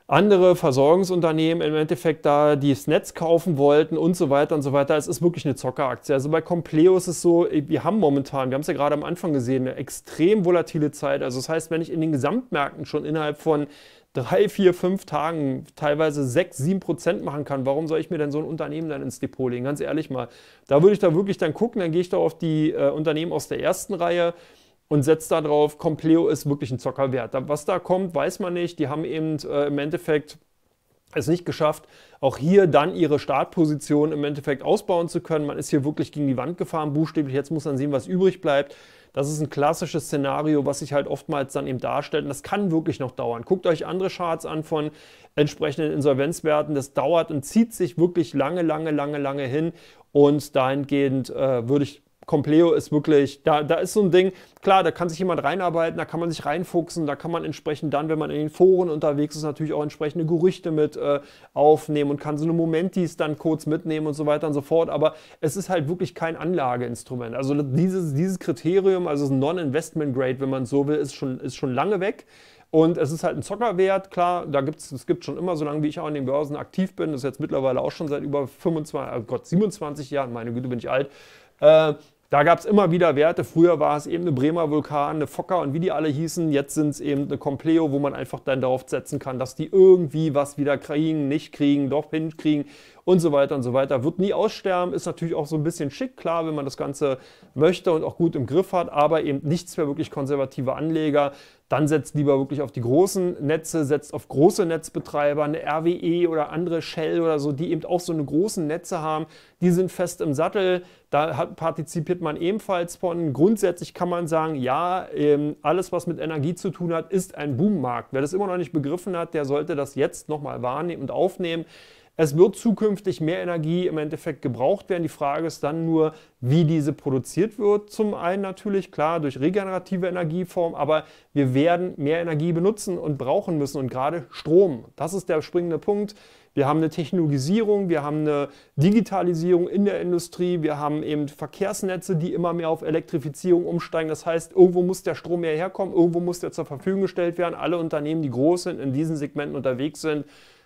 andere Versorgungsunternehmen im Endeffekt da das Netz kaufen wollten und so weiter und so weiter. Es ist wirklich eine Zockeraktie. Also bei Compleo ist es so, wir haben momentan, wir haben es ja gerade am Anfang gesehen, eine extrem volatile Zeit. Also das heißt, wenn ich in den Gesamtmärkten schon innerhalb von drei, vier, fünf Tagen teilweise sechs, sieben Prozent machen kann, warum soll ich mir denn so ein Unternehmen dann ins Depot legen? Ganz ehrlich mal, da würde ich da wirklich dann gucken, dann gehe ich da auf die äh, Unternehmen aus der ersten Reihe und setze da drauf, Compleo ist wirklich ein Zocker wert. Was da kommt, weiß man nicht. Die haben eben äh, im Endeffekt es nicht geschafft, auch hier dann ihre Startposition im Endeffekt ausbauen zu können. Man ist hier wirklich gegen die Wand gefahren, buchstäblich. Jetzt muss man sehen, was übrig bleibt. Das ist ein klassisches Szenario, was sich halt oftmals dann eben darstellt. Und das kann wirklich noch dauern. Guckt euch andere Charts an von entsprechenden Insolvenzwerten. Das dauert und zieht sich wirklich lange, lange, lange, lange hin. Und dahingehend äh, würde ich Compleo ist wirklich, da, da ist so ein Ding, klar, da kann sich jemand reinarbeiten, da kann man sich reinfuchsen, da kann man entsprechend dann, wenn man in den Foren unterwegs ist, natürlich auch entsprechende Gerüchte mit äh, aufnehmen und kann so eine Momentis dann kurz mitnehmen und so weiter und so fort. Aber es ist halt wirklich kein Anlageinstrument. Also dieses, dieses Kriterium, also ein Non-Investment-Grade, wenn man so will, ist schon, ist schon lange weg. Und es ist halt ein Zockerwert, klar, da gibt es schon immer, solange wie ich auch in den Börsen aktiv bin, das ist jetzt mittlerweile auch schon seit über 25, oh Gott, 27 Jahren, meine Güte, bin ich alt, äh, da gab es immer wieder Werte. Früher war es eben eine Bremer Vulkan, eine Fokker und wie die alle hießen. Jetzt sind es eben eine Compleo, wo man einfach dann darauf setzen kann, dass die irgendwie was wieder kriegen, nicht kriegen, doch hinkriegen und so weiter und so weiter. Wird nie aussterben, ist natürlich auch so ein bisschen schick, klar, wenn man das Ganze möchte und auch gut im Griff hat, aber eben nichts für wirklich konservative Anleger. Dann setzt lieber wirklich auf die großen Netze, setzt auf große Netzbetreiber, eine RWE oder andere Shell oder so, die eben auch so eine großen Netze haben. Die sind fest im Sattel, da hat, partizipiert man ebenfalls von. Grundsätzlich kann man sagen, ja, ähm, alles, was mit Energie zu tun hat, ist ein Boommarkt. Wer das immer noch nicht begriffen hat, der sollte das jetzt nochmal wahrnehmen und aufnehmen. Es wird zukünftig mehr Energie im Endeffekt gebraucht werden. Die Frage ist dann nur, wie diese produziert wird. Zum einen natürlich, klar, durch regenerative Energieform, aber wir werden mehr Energie benutzen und brauchen müssen und gerade Strom. Das ist der springende Punkt. Wir haben eine Technologisierung, wir haben eine Digitalisierung in der Industrie, wir haben eben Verkehrsnetze, die immer mehr auf Elektrifizierung umsteigen. Das heißt, irgendwo muss der Strom mehr herkommen, irgendwo muss der zur Verfügung gestellt werden. Alle Unternehmen, die groß sind, in diesen Segmenten unterwegs sind,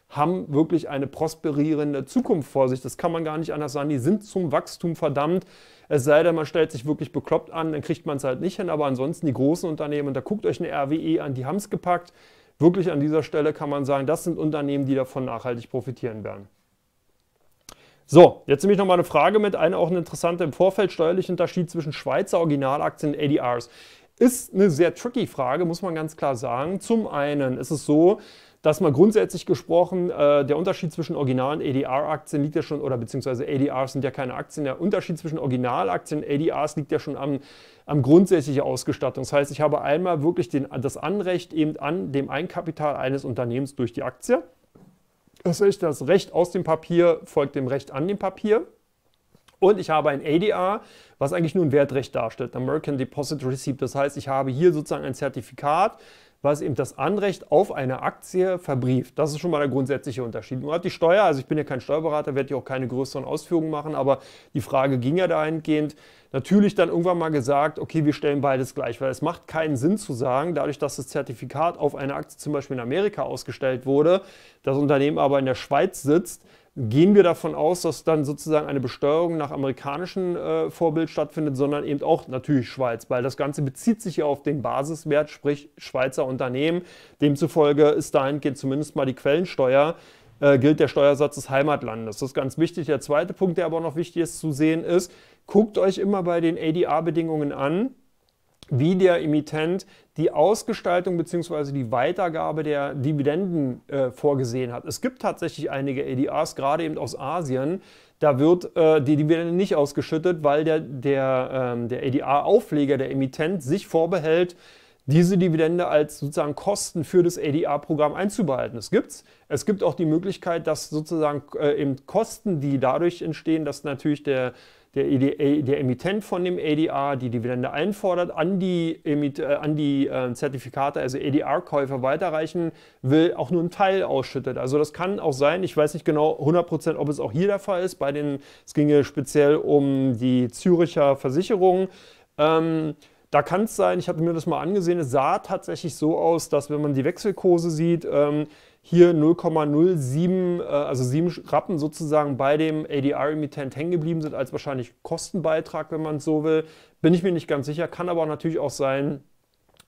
haben wirklich eine prosperierende Zukunft vor sich. Das kann man gar nicht anders sagen. Die sind zum Wachstum verdammt. Es sei denn, man stellt sich wirklich bekloppt an, dann kriegt man es halt nicht hin. Aber ansonsten die großen Unternehmen, und da guckt euch eine RWE an, die haben es gepackt. Wirklich an dieser Stelle kann man sagen, das sind Unternehmen, die davon nachhaltig profitieren werden. So, jetzt nehme ich nochmal eine Frage mit, eine auch eine interessante im Vorfeld, steuerlicher Unterschied zwischen Schweizer Originalaktien und ADRs. Ist eine sehr tricky Frage, muss man ganz klar sagen. Zum einen ist es so, dass mal grundsätzlich gesprochen, äh, der Unterschied zwischen originalen ADR-Aktien liegt ja schon, oder beziehungsweise ADRs sind ja keine Aktien, der Unterschied zwischen Originalaktien und ADRs liegt ja schon am, am grundsätzlichen Ausgestattung. Das heißt, ich habe einmal wirklich den, das Anrecht eben an dem Einkapital eines Unternehmens durch die Aktie. Das heißt, das Recht aus dem Papier folgt dem Recht an dem Papier. Und ich habe ein ADR, was eigentlich nur ein Wertrecht darstellt, American Deposit Receipt. Das heißt, ich habe hier sozusagen ein Zertifikat, was eben das Anrecht auf eine Aktie verbrieft. Das ist schon mal der grundsätzliche Unterschied. Nur hat die Steuer, also ich bin ja kein Steuerberater, werde ja auch keine größeren Ausführungen machen, aber die Frage ging ja dahingehend, natürlich dann irgendwann mal gesagt, okay, wir stellen beides gleich, weil es macht keinen Sinn zu sagen, dadurch, dass das Zertifikat auf eine Aktie zum Beispiel in Amerika ausgestellt wurde, das Unternehmen aber in der Schweiz sitzt, gehen wir davon aus, dass dann sozusagen eine Besteuerung nach amerikanischem äh, Vorbild stattfindet, sondern eben auch natürlich Schweiz, weil das Ganze bezieht sich ja auf den Basiswert, sprich Schweizer Unternehmen. Demzufolge ist dahingehend zumindest mal die Quellensteuer, äh, gilt der Steuersatz des Heimatlandes. Das ist ganz wichtig. Der zweite Punkt, der aber auch noch wichtig ist zu sehen, ist, guckt euch immer bei den ADR-Bedingungen an, wie der Emittent die Ausgestaltung bzw. die Weitergabe der Dividenden äh, vorgesehen hat. Es gibt tatsächlich einige ADRs, gerade eben aus Asien, da wird äh, die Dividende nicht ausgeschüttet, weil der, der, ähm, der ADR-Aufleger, der Emittent, sich vorbehält, diese Dividende als sozusagen Kosten für das ADR-Programm einzubehalten. Es gibt Es gibt auch die Möglichkeit, dass sozusagen äh, eben Kosten, die dadurch entstehen, dass natürlich der der, e e, der, Emittent von dem e ADR die Dividende einfordert, an die, äh, an die äh, Zertifikate, also ADR-Käufer weiterreichen will, auch nur einen Teil ausschüttet. Also das kann auch sein, ich weiß nicht genau 100%, ob es auch hier der Fall ist, bei den, es ging speziell um die Züricher Versicherung. Ähm, da kann es sein, ich habe mir das mal angesehen, es sah tatsächlich so aus, dass wenn man die Wechselkurse sieht, ähm, hier 0,07, äh, also 7 Rappen sozusagen bei dem ADR-Emittent hängen geblieben sind, als wahrscheinlich Kostenbeitrag, wenn man es so will. Bin ich mir nicht ganz sicher, kann aber natürlich auch sein,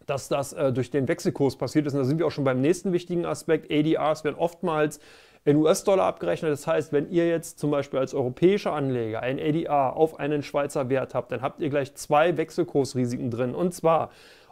dass das äh, durch den Wechselkurs passiert ist. Und da sind wir auch schon beim nächsten wichtigen Aspekt. ADRs werden oftmals in US-Dollar abgerechnet. Das heißt, wenn ihr jetzt zum Beispiel als europäischer Anleger ein ADR auf einen Schweizer Wert habt, dann habt ihr gleich zwei Wechselkursrisiken drin. Und zwar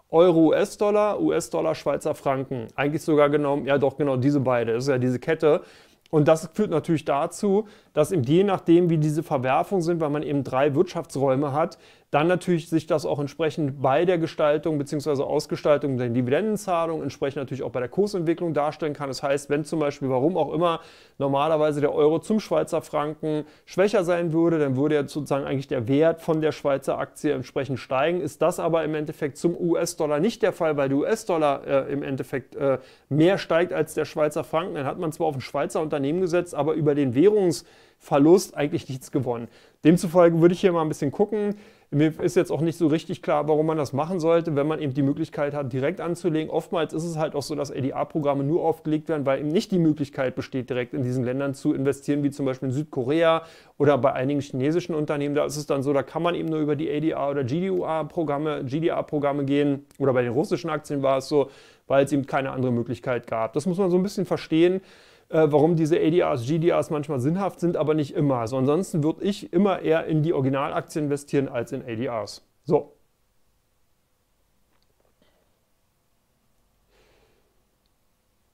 Euro, US-Dollar, US-Dollar, Schweizer Franken. Eigentlich sogar genommen, ja doch genau diese beide. Das ist ja diese Kette. Und das führt natürlich dazu, dass eben je nachdem, wie diese Verwerfungen sind, weil man eben drei Wirtschaftsräume hat, dann natürlich sich das auch entsprechend bei der Gestaltung bzw. Ausgestaltung der Dividendenzahlung entsprechend natürlich auch bei der Kursentwicklung darstellen kann. Das heißt, wenn zum Beispiel, warum auch immer, normalerweise der Euro zum Schweizer Franken schwächer sein würde, dann würde ja sozusagen eigentlich der Wert von der Schweizer Aktie entsprechend steigen. Ist das aber im Endeffekt zum US-Dollar nicht der Fall, weil der US-Dollar äh, im Endeffekt äh, mehr steigt als der Schweizer Franken, dann hat man zwar auf ein Schweizer Unternehmen gesetzt, aber über den Währungsverlust eigentlich nichts gewonnen. Demzufolge würde ich hier mal ein bisschen gucken. Mir ist jetzt auch nicht so richtig klar, warum man das machen sollte, wenn man eben die Möglichkeit hat, direkt anzulegen. Oftmals ist es halt auch so, dass LDA-Programme nur aufgelegt werden, weil eben nicht die Möglichkeit besteht, direkt in diesen Ländern zu investieren, wie zum Beispiel in Südkorea oder bei einigen chinesischen Unternehmen. Da ist es dann so, da kann man eben nur über die ADA oder gdua programme GDA -Programme gehen. Oder bei den russischen Aktien war es so, weil es eben keine andere Möglichkeit gab. Das muss man so ein bisschen verstehen äh, warum diese ADRs, GDRs manchmal sinnhaft sind, aber nicht immer. Also ansonsten würde ich immer eher in die Originalaktien investieren als in ADRs. So.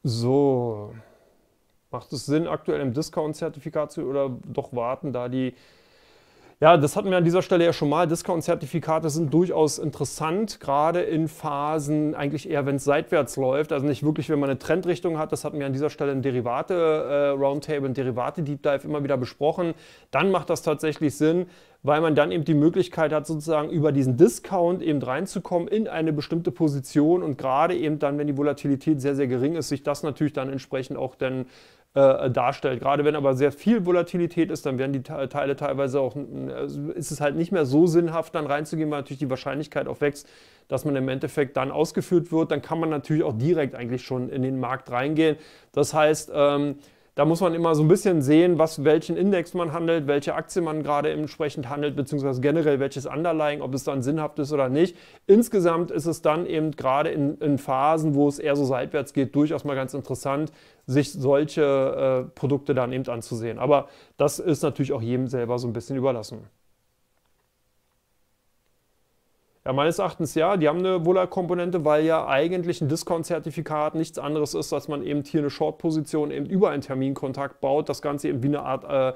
So. Macht es Sinn, aktuell im Discount-Zertifikat zu oder doch warten, da die ja, das hatten wir an dieser Stelle ja schon mal. Discount-Zertifikate sind durchaus interessant, gerade in Phasen, eigentlich eher, wenn es seitwärts läuft. Also nicht wirklich, wenn man eine Trendrichtung hat. Das hatten wir an dieser Stelle in Derivate-Roundtable, äh, in Derivate-Deep Dive immer wieder besprochen. Dann macht das tatsächlich Sinn, weil man dann eben die Möglichkeit hat, sozusagen über diesen Discount eben reinzukommen in eine bestimmte Position und gerade eben dann, wenn die Volatilität sehr, sehr gering ist, sich das natürlich dann entsprechend auch dann äh, darstellt. Gerade wenn aber sehr viel Volatilität ist, dann werden die Teile teilweise auch, also ist es halt nicht mehr so sinnhaft, dann reinzugehen, weil natürlich die Wahrscheinlichkeit auch wächst, dass man im Endeffekt dann ausgeführt wird. Dann kann man natürlich auch direkt eigentlich schon in den Markt reingehen. Das heißt, ähm, da muss man immer so ein bisschen sehen, was, welchen Index man handelt, welche Aktie man gerade entsprechend handelt, beziehungsweise generell welches Underlying, ob es dann sinnhaft ist oder nicht. Insgesamt ist es dann eben gerade in, in Phasen, wo es eher so seitwärts geht, durchaus mal ganz interessant, sich solche äh, Produkte dann eben anzusehen. Aber das ist natürlich auch jedem selber so ein bisschen überlassen. Ja, meines Erachtens ja. Die haben eine wohler komponente weil ja eigentlich ein Discount-Zertifikat nichts anderes ist, dass man eben hier eine Short-Position eben über einen Terminkontakt baut, das Ganze eben wie eine Art äh,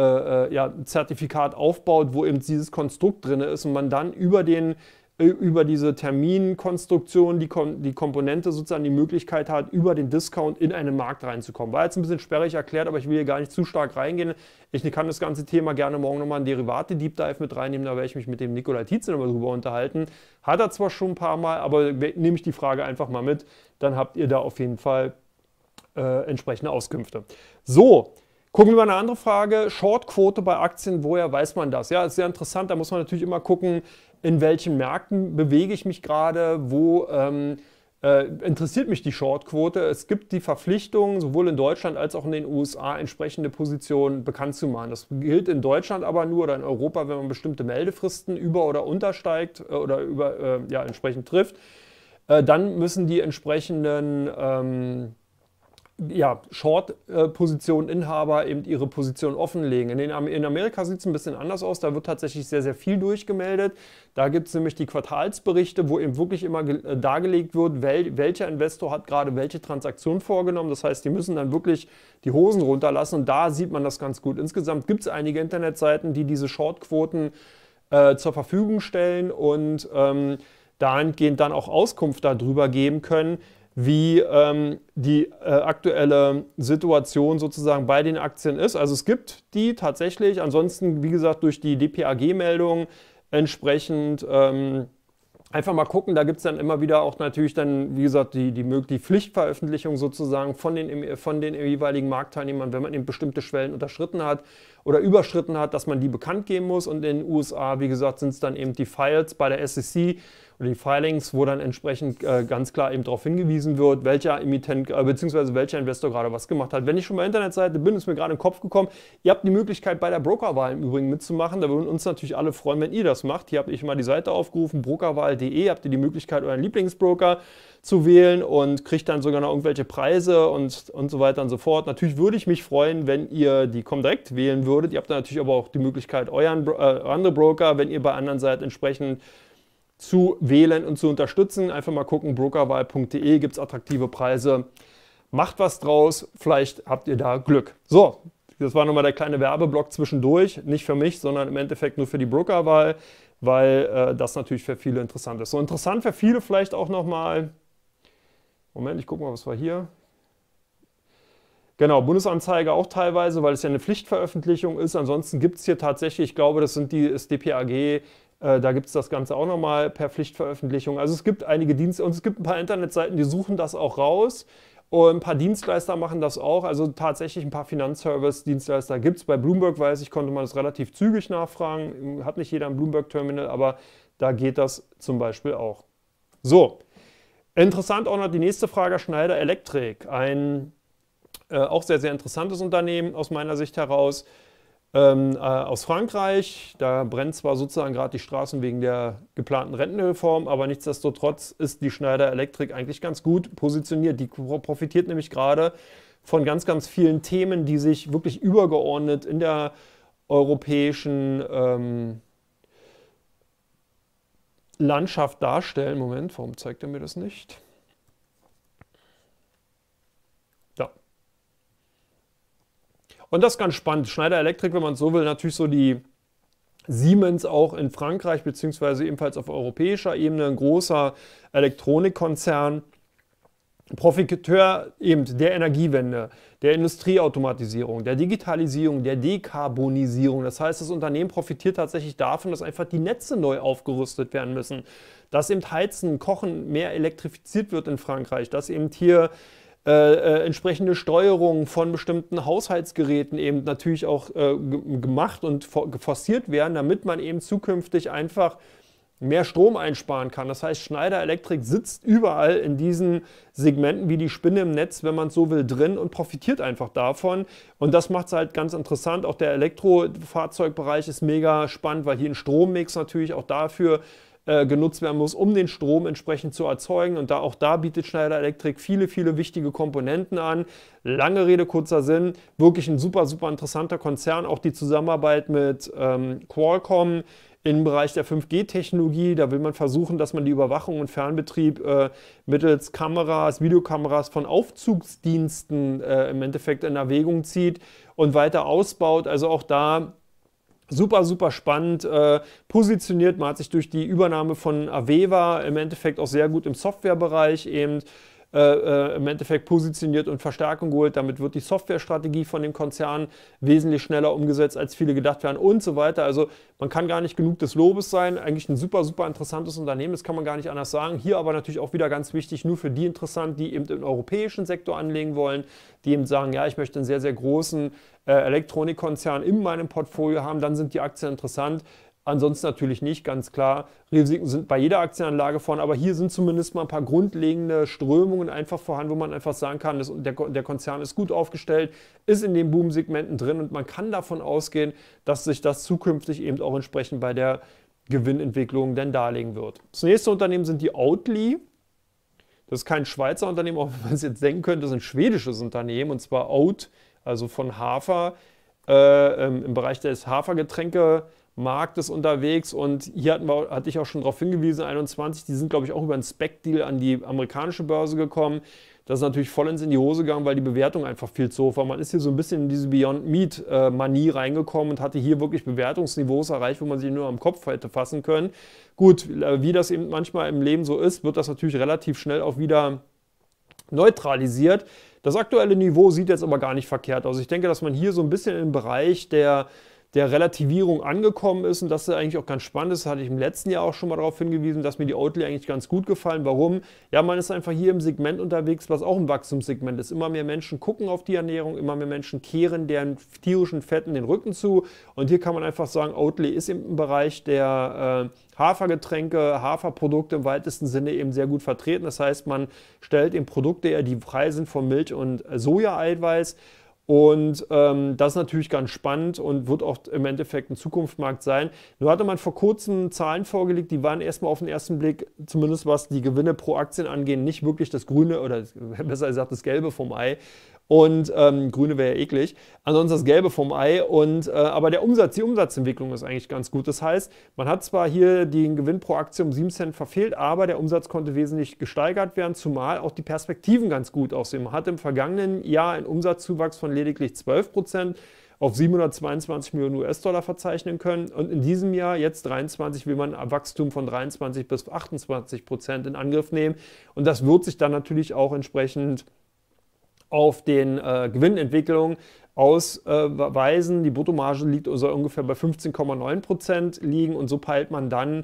äh, äh ja, Zertifikat aufbaut, wo eben dieses Konstrukt drin ist und man dann über den über diese Terminkonstruktion die, Kom die Komponente sozusagen die Möglichkeit hat, über den Discount in einen Markt reinzukommen. War jetzt ein bisschen sperrig erklärt, aber ich will hier gar nicht zu stark reingehen. Ich kann das ganze Thema gerne morgen nochmal in Derivate-Deep Dive mit reinnehmen, da werde ich mich mit dem Nikolai Tietze nochmal drüber unterhalten. Hat er zwar schon ein paar Mal, aber nehme ich die Frage einfach mal mit, dann habt ihr da auf jeden Fall äh, entsprechende Auskünfte. So, Gucken wir mal eine andere Frage. Shortquote bei Aktien, woher weiß man das? Ja, ist sehr interessant. Da muss man natürlich immer gucken, in welchen Märkten bewege ich mich gerade, wo ähm, äh, interessiert mich die Shortquote. Es gibt die Verpflichtung, sowohl in Deutschland als auch in den USA entsprechende Positionen bekannt zu machen. Das gilt in Deutschland aber nur oder in Europa, wenn man bestimmte Meldefristen über- oder untersteigt äh, oder über, äh, ja, entsprechend trifft. Äh, dann müssen die entsprechenden... Ähm, ja, Short-Position-Inhaber eben ihre Position offenlegen. In, den, in Amerika sieht es ein bisschen anders aus. Da wird tatsächlich sehr, sehr viel durchgemeldet. Da gibt es nämlich die Quartalsberichte, wo eben wirklich immer äh, dargelegt wird, wel, welcher Investor hat gerade welche Transaktion vorgenommen. Das heißt, die müssen dann wirklich die Hosen runterlassen und da sieht man das ganz gut. Insgesamt gibt es einige Internetseiten, die diese Short-Quoten äh, zur Verfügung stellen und ähm, dahingehend dann auch Auskunft darüber geben können wie ähm, die äh, aktuelle Situation sozusagen bei den Aktien ist. Also es gibt die tatsächlich, ansonsten wie gesagt durch die DPAG-Meldung entsprechend ähm, einfach mal gucken, da gibt es dann immer wieder auch natürlich dann, wie gesagt, die, die, die Pflichtveröffentlichung sozusagen von den, von den jeweiligen Marktteilnehmern, wenn man eben bestimmte Schwellen unterschritten hat oder überschritten hat, dass man die bekannt geben muss und in den USA, wie gesagt, sind es dann eben die Files bei der SEC, oder die Filings, wo dann entsprechend äh, ganz klar eben darauf hingewiesen wird, welcher Emittent äh, bzw. welcher Investor gerade was gemacht hat. Wenn ich schon mal Internetseite bin, ist mir gerade in den Kopf gekommen, ihr habt die Möglichkeit bei der Brokerwahl im Übrigen mitzumachen. Da würden uns natürlich alle freuen, wenn ihr das macht. Hier habe ich mal die Seite aufgerufen, brokerwahl.de, habt ihr die Möglichkeit, euren Lieblingsbroker zu wählen und kriegt dann sogar noch irgendwelche Preise und, und so weiter und so fort. Natürlich würde ich mich freuen, wenn ihr die Comdirect wählen würdet. Ihr habt dann natürlich aber auch die Möglichkeit, euren äh, andere Broker, wenn ihr bei anderen seid, entsprechend zu wählen und zu unterstützen. Einfach mal gucken, brokerwahl.de gibt es attraktive Preise. Macht was draus, vielleicht habt ihr da Glück. So, das war nochmal der kleine Werbeblock zwischendurch. Nicht für mich, sondern im Endeffekt nur für die Brokerwahl, weil äh, das natürlich für viele interessant ist. So interessant für viele vielleicht auch nochmal. Moment, ich gucke mal, was war hier. Genau, Bundesanzeige auch teilweise, weil es ja eine Pflichtveröffentlichung ist. Ansonsten gibt es hier tatsächlich, ich glaube, das sind die das DPAG äh, da gibt es das Ganze auch nochmal per Pflichtveröffentlichung. Also es gibt einige Dienste und es gibt ein paar Internetseiten, die suchen das auch raus. Und ein paar Dienstleister machen das auch. Also tatsächlich ein paar Finanzservice-Dienstleister gibt es. Bei Bloomberg weiß ich, konnte man das relativ zügig nachfragen. Hat nicht jeder ein Bloomberg-Terminal, aber da geht das zum Beispiel auch. So, interessant auch noch die nächste Frage: Schneider Elektrik. Ein äh, auch sehr, sehr interessantes Unternehmen aus meiner Sicht heraus ähm, äh, aus Frankreich. Da brennt zwar sozusagen gerade die Straßen wegen der geplanten Rentenreform, aber nichtsdestotrotz ist die Schneider Elektrik eigentlich ganz gut positioniert. Die profitiert nämlich gerade von ganz, ganz vielen Themen, die sich wirklich übergeordnet in der europäischen ähm, Landschaft darstellen. Moment, warum zeigt er mir das nicht? Und das ist ganz spannend. Schneider Electric, wenn man es so will, natürlich so die Siemens auch in Frankreich, beziehungsweise ebenfalls auf europäischer Ebene, ein großer Elektronikkonzern. Profiteur eben der Energiewende, der Industrieautomatisierung, der Digitalisierung, der Dekarbonisierung. Das heißt, das Unternehmen profitiert tatsächlich davon, dass einfach die Netze neu aufgerüstet werden müssen, dass eben Heizen, Kochen mehr elektrifiziert wird in Frankreich, dass eben hier äh, äh, entsprechende Steuerungen von bestimmten Haushaltsgeräten eben natürlich auch äh, gemacht und forciert werden, damit man eben zukünftig einfach mehr Strom einsparen kann. Das heißt, Schneider Electric sitzt überall in diesen Segmenten wie die Spinne im Netz, wenn man es so will, drin und profitiert einfach davon. Und das macht es halt ganz interessant. Auch der Elektrofahrzeugbereich ist mega spannend, weil hier ein Strommix natürlich auch dafür äh, genutzt werden muss, um den Strom entsprechend zu erzeugen. Und da auch da bietet Schneider Electric viele, viele wichtige Komponenten an. Lange Rede, kurzer Sinn, wirklich ein super, super interessanter Konzern. Auch die Zusammenarbeit mit ähm, Qualcomm im Bereich der 5G-Technologie. Da will man versuchen, dass man die Überwachung und Fernbetrieb äh, mittels Kameras, Videokameras von Aufzugsdiensten äh, im Endeffekt in Erwägung zieht und weiter ausbaut. Also auch da Super, super spannend äh, positioniert. Man hat sich durch die Übernahme von Aveva im Endeffekt auch sehr gut im Softwarebereich eben äh, äh im Endeffekt positioniert und Verstärkung geholt. Damit wird die Softwarestrategie von dem Konzern wesentlich schneller umgesetzt, als viele gedacht werden und so weiter. Also man kann gar nicht genug des Lobes sein. Eigentlich ein super, super interessantes Unternehmen, das kann man gar nicht anders sagen. Hier aber natürlich auch wieder ganz wichtig, nur für die interessant, die eben im europäischen Sektor anlegen wollen, die eben sagen, ja, ich möchte einen sehr, sehr großen äh, Elektronikkonzern in meinem Portfolio haben, dann sind die Aktien interessant. Ansonsten natürlich nicht, ganz klar. Risiken sind bei jeder Aktienanlage vorhanden, aber hier sind zumindest mal ein paar grundlegende Strömungen einfach vorhanden, wo man einfach sagen kann, das, der, der Konzern ist gut aufgestellt, ist in den Boom-Segmenten drin und man kann davon ausgehen, dass sich das zukünftig eben auch entsprechend bei der Gewinnentwicklung denn darlegen wird. Das nächste Unternehmen sind die Outly. Das ist kein Schweizer Unternehmen, auch wenn man es jetzt denken könnte, das ist ein schwedisches Unternehmen und zwar Out also von Hafer, äh, ähm, im Bereich des Hafergetränkemarktes unterwegs. Und hier hatten wir, hatte ich auch schon darauf hingewiesen, 21, die sind, glaube ich, auch über einen Spec-Deal an die amerikanische Börse gekommen. Das ist natürlich vollends in die Hose gegangen, weil die Bewertung einfach viel zu hoch war. Man ist hier so ein bisschen in diese Beyond Meat-Manie reingekommen und hatte hier wirklich Bewertungsniveaus erreicht, wo man sich nur am Kopf hätte fassen können. Gut, äh, wie das eben manchmal im Leben so ist, wird das natürlich relativ schnell auch wieder neutralisiert. Das aktuelle Niveau sieht jetzt aber gar nicht verkehrt aus. Ich denke, dass man hier so ein bisschen im Bereich der der Relativierung angekommen ist. Und das ist eigentlich auch ganz spannend. Das hatte ich im letzten Jahr auch schon mal darauf hingewiesen, dass mir die Outly eigentlich ganz gut gefallen. Warum? Ja, man ist einfach hier im Segment unterwegs, was auch ein Wachstumssegment ist. Immer mehr Menschen gucken auf die Ernährung, immer mehr Menschen kehren deren tierischen Fetten den Rücken zu. Und hier kann man einfach sagen, Outly ist im Bereich der äh, Hafergetränke, Haferprodukte im weitesten Sinne eben sehr gut vertreten. Das heißt, man stellt eben Produkte her, die frei sind von Milch und äh, Soja-Eiweiß und ähm, das ist natürlich ganz spannend und wird auch im Endeffekt ein Zukunftsmarkt sein. Nur hatte man vor kurzem Zahlen vorgelegt, die waren erstmal auf den ersten Blick, zumindest was die Gewinne pro Aktien angehen, nicht wirklich das Grüne oder besser gesagt das Gelbe vom Ei und ähm, grüne wäre ja eklig. Ansonsten das Gelbe vom Ei. Und, äh, aber der Umsatz, die Umsatzentwicklung ist eigentlich ganz gut. Das heißt, man hat zwar hier den Gewinn pro Aktie um 7 Cent verfehlt, aber der Umsatz konnte wesentlich gesteigert werden, zumal auch die Perspektiven ganz gut aussehen. Man hat im vergangenen Jahr einen Umsatzzuwachs von lediglich 12 Prozent auf 722 Millionen US-Dollar verzeichnen können. Und in diesem Jahr, jetzt 23, will man ein Wachstum von 23 bis 28 Prozent in Angriff nehmen. Und das wird sich dann natürlich auch entsprechend auf den äh, Gewinnentwicklung ausweisen. Äh, die Bruttomarge liegt soll ungefähr bei 15,9 Prozent liegen und so peilt man dann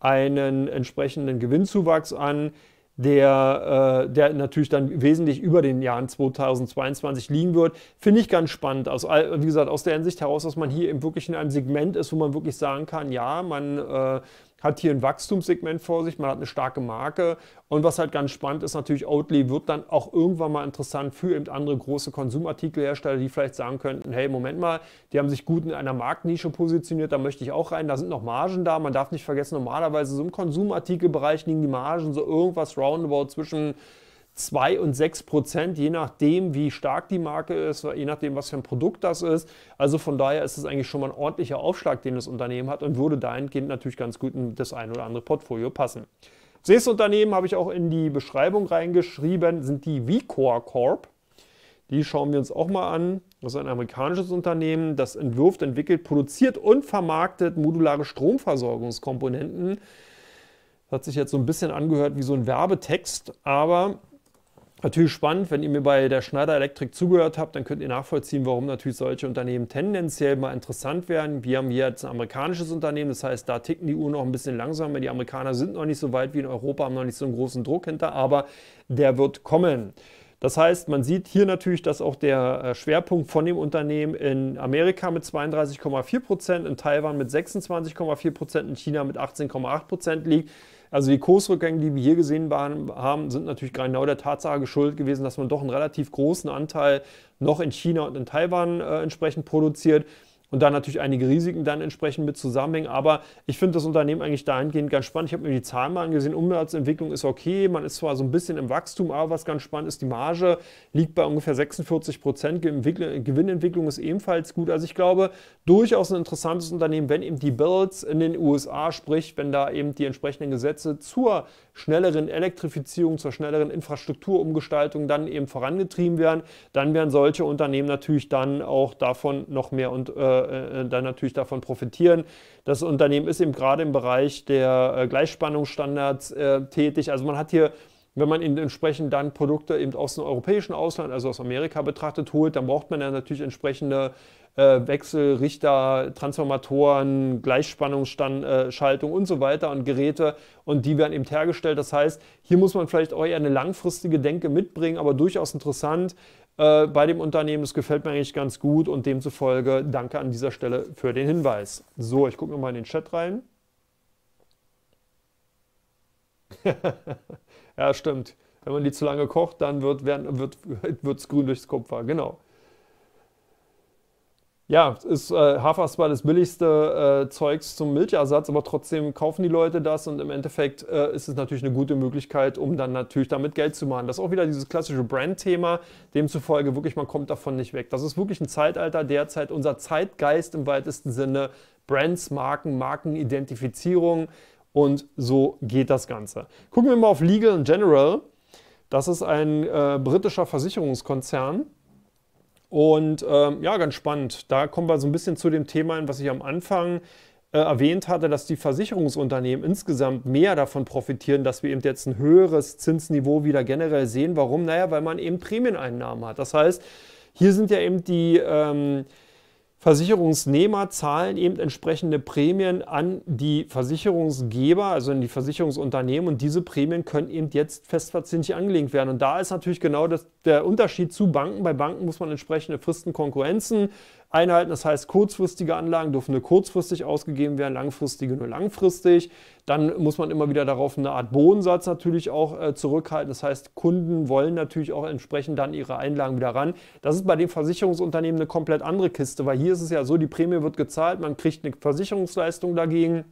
einen entsprechenden Gewinnzuwachs an, der, äh, der natürlich dann wesentlich über den Jahren 2022 liegen wird. Finde ich ganz spannend, aus, wie gesagt, aus der Hinsicht heraus, dass man hier eben wirklich in einem Segment ist, wo man wirklich sagen kann, ja, man, äh, hat hier ein Wachstumssegment vor sich, man hat eine starke Marke und was halt ganz spannend ist, natürlich Oatly wird dann auch irgendwann mal interessant für eben andere große Konsumartikelhersteller, die vielleicht sagen könnten, hey, Moment mal, die haben sich gut in einer Marktnische positioniert, da möchte ich auch rein, da sind noch Margen da, man darf nicht vergessen, normalerweise so im Konsumartikelbereich liegen die Margen so irgendwas roundabout zwischen 2 und 6 Prozent, je nachdem, wie stark die Marke ist, je nachdem, was für ein Produkt das ist. Also von daher ist es eigentlich schon mal ein ordentlicher Aufschlag, den das Unternehmen hat und würde dahingehend natürlich ganz gut in das ein oder andere Portfolio passen. Nächstes Unternehmen habe ich auch in die Beschreibung reingeschrieben, sind die Vicor Corp. Die schauen wir uns auch mal an. Das ist ein amerikanisches Unternehmen, das entwirft, entwickelt, produziert und vermarktet modulare Stromversorgungskomponenten. Das hat sich jetzt so ein bisschen angehört wie so ein Werbetext, aber Natürlich spannend, wenn ihr mir bei der Schneider Electric zugehört habt, dann könnt ihr nachvollziehen, warum natürlich solche Unternehmen tendenziell mal interessant werden. Wir haben hier jetzt ein amerikanisches Unternehmen, das heißt, da ticken die Uhren noch ein bisschen langsamer. Die Amerikaner sind noch nicht so weit wie in Europa, haben noch nicht so einen großen Druck hinter, aber der wird kommen. Das heißt, man sieht hier natürlich, dass auch der äh, Schwerpunkt von dem Unternehmen in Amerika mit 32,4 Prozent, in Taiwan mit 26,4 Prozent, in China mit 18,8 Prozent liegt. Also die Kursrückgänge, die wir hier gesehen waren, haben, sind natürlich genau der Tatsache geschuld gewesen, dass man doch einen relativ großen Anteil noch in China und in Taiwan äh, entsprechend produziert und da natürlich einige Risiken dann entsprechend mit zusammenhängen. Aber ich finde das Unternehmen eigentlich dahingehend ganz spannend. Ich habe mir die Zahlen mal angesehen. Umsatzentwicklung ist okay. Man ist zwar so ein bisschen im Wachstum, aber was ganz spannend ist, die Marge liegt bei ungefähr 46 Prozent. Äh, Gewinnentwicklung ist ebenfalls gut. Also ich glaube, durchaus ein interessantes Unternehmen, wenn eben die Bills in den USA, sprich, wenn da eben die entsprechenden Gesetze zur schnelleren Elektrifizierung, zur schnelleren Infrastrukturumgestaltung dann eben vorangetrieben werden, dann werden solche Unternehmen natürlich dann auch davon noch mehr und äh, äh, dann natürlich davon profitieren. Das Unternehmen ist eben gerade im Bereich der äh, Gleichspannungsstandards äh, tätig. Also man hat hier wenn man entsprechend dann Produkte eben aus dem europäischen Ausland, also aus Amerika betrachtet, holt, dann braucht man ja natürlich entsprechende Wechselrichter, Transformatoren, Gleichspannungsschaltung und so weiter und Geräte und die werden eben hergestellt. Das heißt, hier muss man vielleicht auch eher eine langfristige Denke mitbringen, aber durchaus interessant, äh, bei dem Unternehmen. das gefällt mir eigentlich ganz gut und demzufolge danke an dieser Stelle für den Hinweis. So, ich gucke nochmal in den Chat rein. ja, stimmt. Wenn man die zu lange kocht, dann wird es wird, grün durchs Kupfer. Genau. Ja, ist, äh, Hafer ist das billigste äh, Zeugs zum Milchersatz, aber trotzdem kaufen die Leute das und im Endeffekt äh, ist es natürlich eine gute Möglichkeit, um dann natürlich damit Geld zu machen. Das ist auch wieder dieses klassische Brand-Thema, demzufolge wirklich, man kommt davon nicht weg. Das ist wirklich ein Zeitalter derzeit, unser Zeitgeist im weitesten Sinne, Brands, Marken, Markenidentifizierung und so geht das Ganze. Gucken wir mal auf Legal General. Das ist ein äh, britischer Versicherungskonzern. Und ähm, ja, ganz spannend. Da kommen wir so ein bisschen zu dem Thema hin, was ich am Anfang äh, erwähnt hatte, dass die Versicherungsunternehmen insgesamt mehr davon profitieren, dass wir eben jetzt ein höheres Zinsniveau wieder generell sehen. Warum? Naja, weil man eben Prämieneinnahmen hat. Das heißt, hier sind ja eben die... Ähm, Versicherungsnehmer zahlen eben entsprechende Prämien an die Versicherungsgeber, also an die Versicherungsunternehmen und diese Prämien können eben jetzt festverzinslich angelegt werden. Und da ist natürlich genau das, der Unterschied zu Banken. Bei Banken muss man entsprechende Fristen, Konkurrenzen einhalten. Das heißt, kurzfristige Anlagen dürfen nur kurzfristig ausgegeben werden, langfristige nur langfristig. Dann muss man immer wieder darauf eine Art Bodensatz natürlich auch äh, zurückhalten. Das heißt, Kunden wollen natürlich auch entsprechend dann ihre Einlagen wieder ran. Das ist bei den Versicherungsunternehmen eine komplett andere Kiste, weil hier ist es ja so, die Prämie wird gezahlt, man kriegt eine Versicherungsleistung dagegen.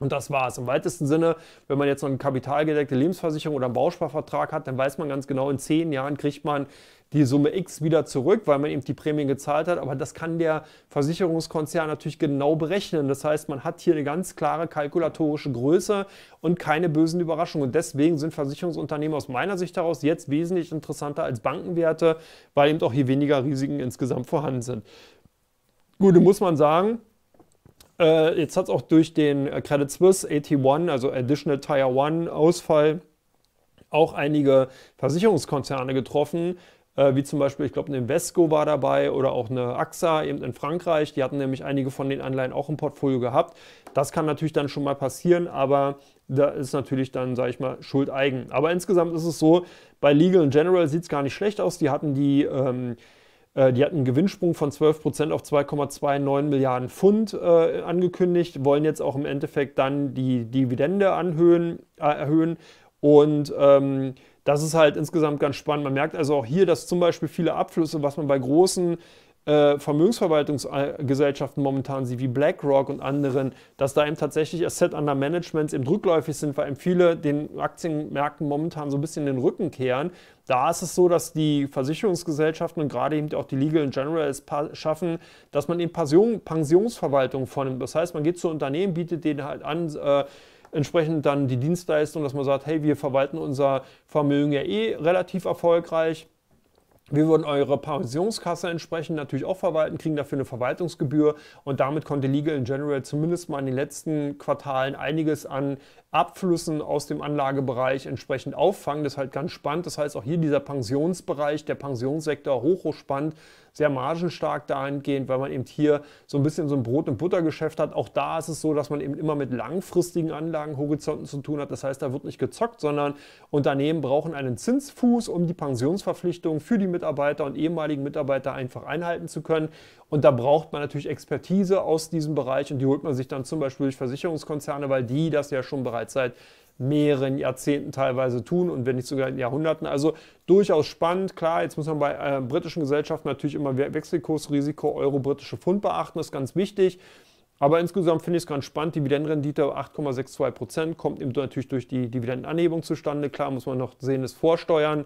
Und das war es. Im weitesten Sinne, wenn man jetzt noch eine kapitalgedeckte Lebensversicherung oder einen Bausparvertrag hat, dann weiß man ganz genau, in zehn Jahren kriegt man die Summe X wieder zurück, weil man eben die Prämien gezahlt hat. Aber das kann der Versicherungskonzern natürlich genau berechnen. Das heißt, man hat hier eine ganz klare kalkulatorische Größe und keine bösen Überraschungen. Und deswegen sind Versicherungsunternehmen aus meiner Sicht daraus jetzt wesentlich interessanter als Bankenwerte, weil eben auch hier weniger Risiken insgesamt vorhanden sind. Gut, muss man sagen, äh, jetzt hat es auch durch den äh, Credit Suisse AT1, also Additional Tire 1 Ausfall, auch einige Versicherungskonzerne getroffen, äh, wie zum Beispiel, ich glaube, eine Invesco war dabei oder auch eine AXA eben in Frankreich. Die hatten nämlich einige von den Anleihen auch im Portfolio gehabt. Das kann natürlich dann schon mal passieren, aber da ist natürlich dann, sage ich mal, schuldeigen. Aber insgesamt ist es so, bei Legal General sieht es gar nicht schlecht aus. Die hatten die... Ähm, äh, die hatten einen Gewinnsprung von 12% auf 2,29 Milliarden Pfund äh, angekündigt, wollen jetzt auch im Endeffekt dann die Dividende anhöhen, äh, erhöhen und ähm, das ist halt insgesamt ganz spannend. Man merkt also auch hier, dass zum Beispiel viele Abflüsse, was man bei großen äh, Vermögensverwaltungsgesellschaften momentan sieht, wie BlackRock und anderen, dass da eben tatsächlich Asset Under Managements eben rückläufig sind, weil eben viele den Aktienmärkten momentan so ein bisschen den Rücken kehren. Da ist es so, dass die Versicherungsgesellschaften und gerade eben auch die Legal in General es schaffen, dass man eben Pension, Pensionsverwaltung vornimmt. Das heißt, man geht zu Unternehmen, bietet denen halt an, äh, entsprechend dann die Dienstleistung, dass man sagt, hey, wir verwalten unser Vermögen ja eh relativ erfolgreich. Wir würden eure Pensionskasse entsprechend natürlich auch verwalten, kriegen dafür eine Verwaltungsgebühr und damit konnte Legal in General zumindest mal in den letzten Quartalen einiges an Abflüssen aus dem Anlagebereich entsprechend auffangen. Das ist halt ganz spannend. Das heißt auch hier dieser Pensionsbereich, der Pensionssektor hoch, hoch spannend sehr margenstark dahingehend, weil man eben hier so ein bisschen so ein Brot- und Buttergeschäft hat. Auch da ist es so, dass man eben immer mit langfristigen Anlagenhorizonten zu tun hat. Das heißt, da wird nicht gezockt, sondern Unternehmen brauchen einen Zinsfuß, um die Pensionsverpflichtungen für die Mitarbeiter und ehemaligen Mitarbeiter einfach einhalten zu können. Und da braucht man natürlich Expertise aus diesem Bereich und die holt man sich dann zum Beispiel durch Versicherungskonzerne, weil die das ja schon bereits seit mehreren Jahrzehnten teilweise tun und wenn nicht sogar in Jahrhunderten. Also durchaus spannend. Klar, jetzt muss man bei äh, britischen Gesellschaften natürlich immer Wechselkursrisiko Euro-britische Pfund beachten, das ist ganz wichtig. Aber insgesamt finde ich es ganz spannend. Dividendenrendite 8,62 Prozent kommt eben natürlich durch die Dividendenanhebung zustande. Klar muss man noch sehen, das Vorsteuern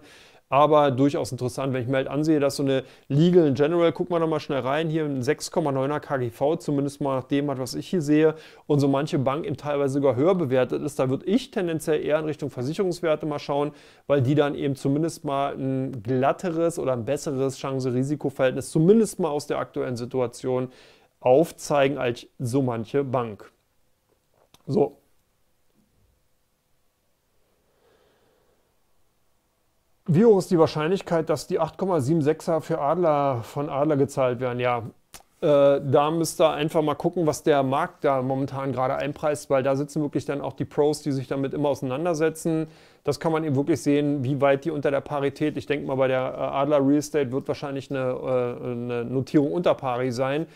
aber durchaus interessant, wenn ich mir halt ansehe, dass so eine Legal in General, guck mal nochmal schnell rein, hier ein 6,9er KGV, zumindest mal nach dem was ich hier sehe, und so manche Bank eben teilweise sogar höher bewertet ist, da würde ich tendenziell eher in Richtung Versicherungswerte mal schauen, weil die dann eben zumindest mal ein glatteres oder ein besseres Chance-Risiko-Verhältnis, zumindest mal aus der aktuellen Situation, aufzeigen als so manche Bank. So, Wie hoch ist die Wahrscheinlichkeit, dass die 8,76er für Adler von Adler gezahlt werden? Ja, äh, da müsst ihr einfach mal gucken, was der Markt da momentan gerade einpreist, weil da sitzen wirklich dann auch die Pros, die sich damit immer auseinandersetzen. Das kann man eben wirklich sehen, wie weit die unter der Parität, ich denke mal bei der äh, Adler Real Estate wird wahrscheinlich eine, äh, eine Notierung unter Pari sein.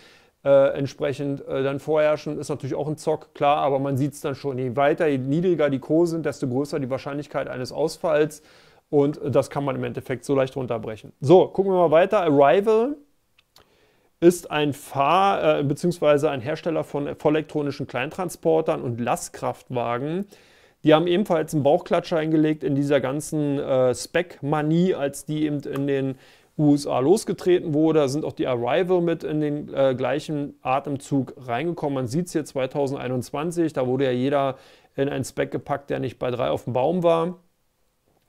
Äh, entsprechend äh, dann vorherrschen. Ist natürlich auch ein Zock, klar, aber man sieht es dann schon. Je weiter, je niedriger die Kurse sind, desto größer die Wahrscheinlichkeit eines Ausfalls. Und das kann man im Endeffekt so leicht runterbrechen. So, gucken wir mal weiter. Arrival ist ein Fahr- äh, bzw. ein Hersteller von vollelektronischen Kleintransportern und Lastkraftwagen. Die haben ebenfalls einen Bauchklatscher eingelegt in dieser ganzen äh, Spec-Manie, als die eben in den USA losgetreten wurde. Da sind auch die Arrival mit in den äh, gleichen Atemzug reingekommen. Man sieht es hier 2021, da wurde ja jeder in einen Spec gepackt, der nicht bei drei auf dem Baum war.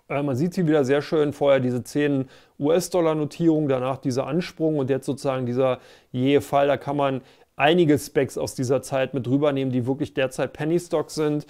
Äh, man sieht hier wieder sehr schön vorher diese 10 US-Dollar-Notierung, danach dieser Ansprung und jetzt sozusagen dieser je Fall. Da kann man einige Specs aus dieser Zeit mit rübernehmen, die wirklich derzeit Penny Stocks sind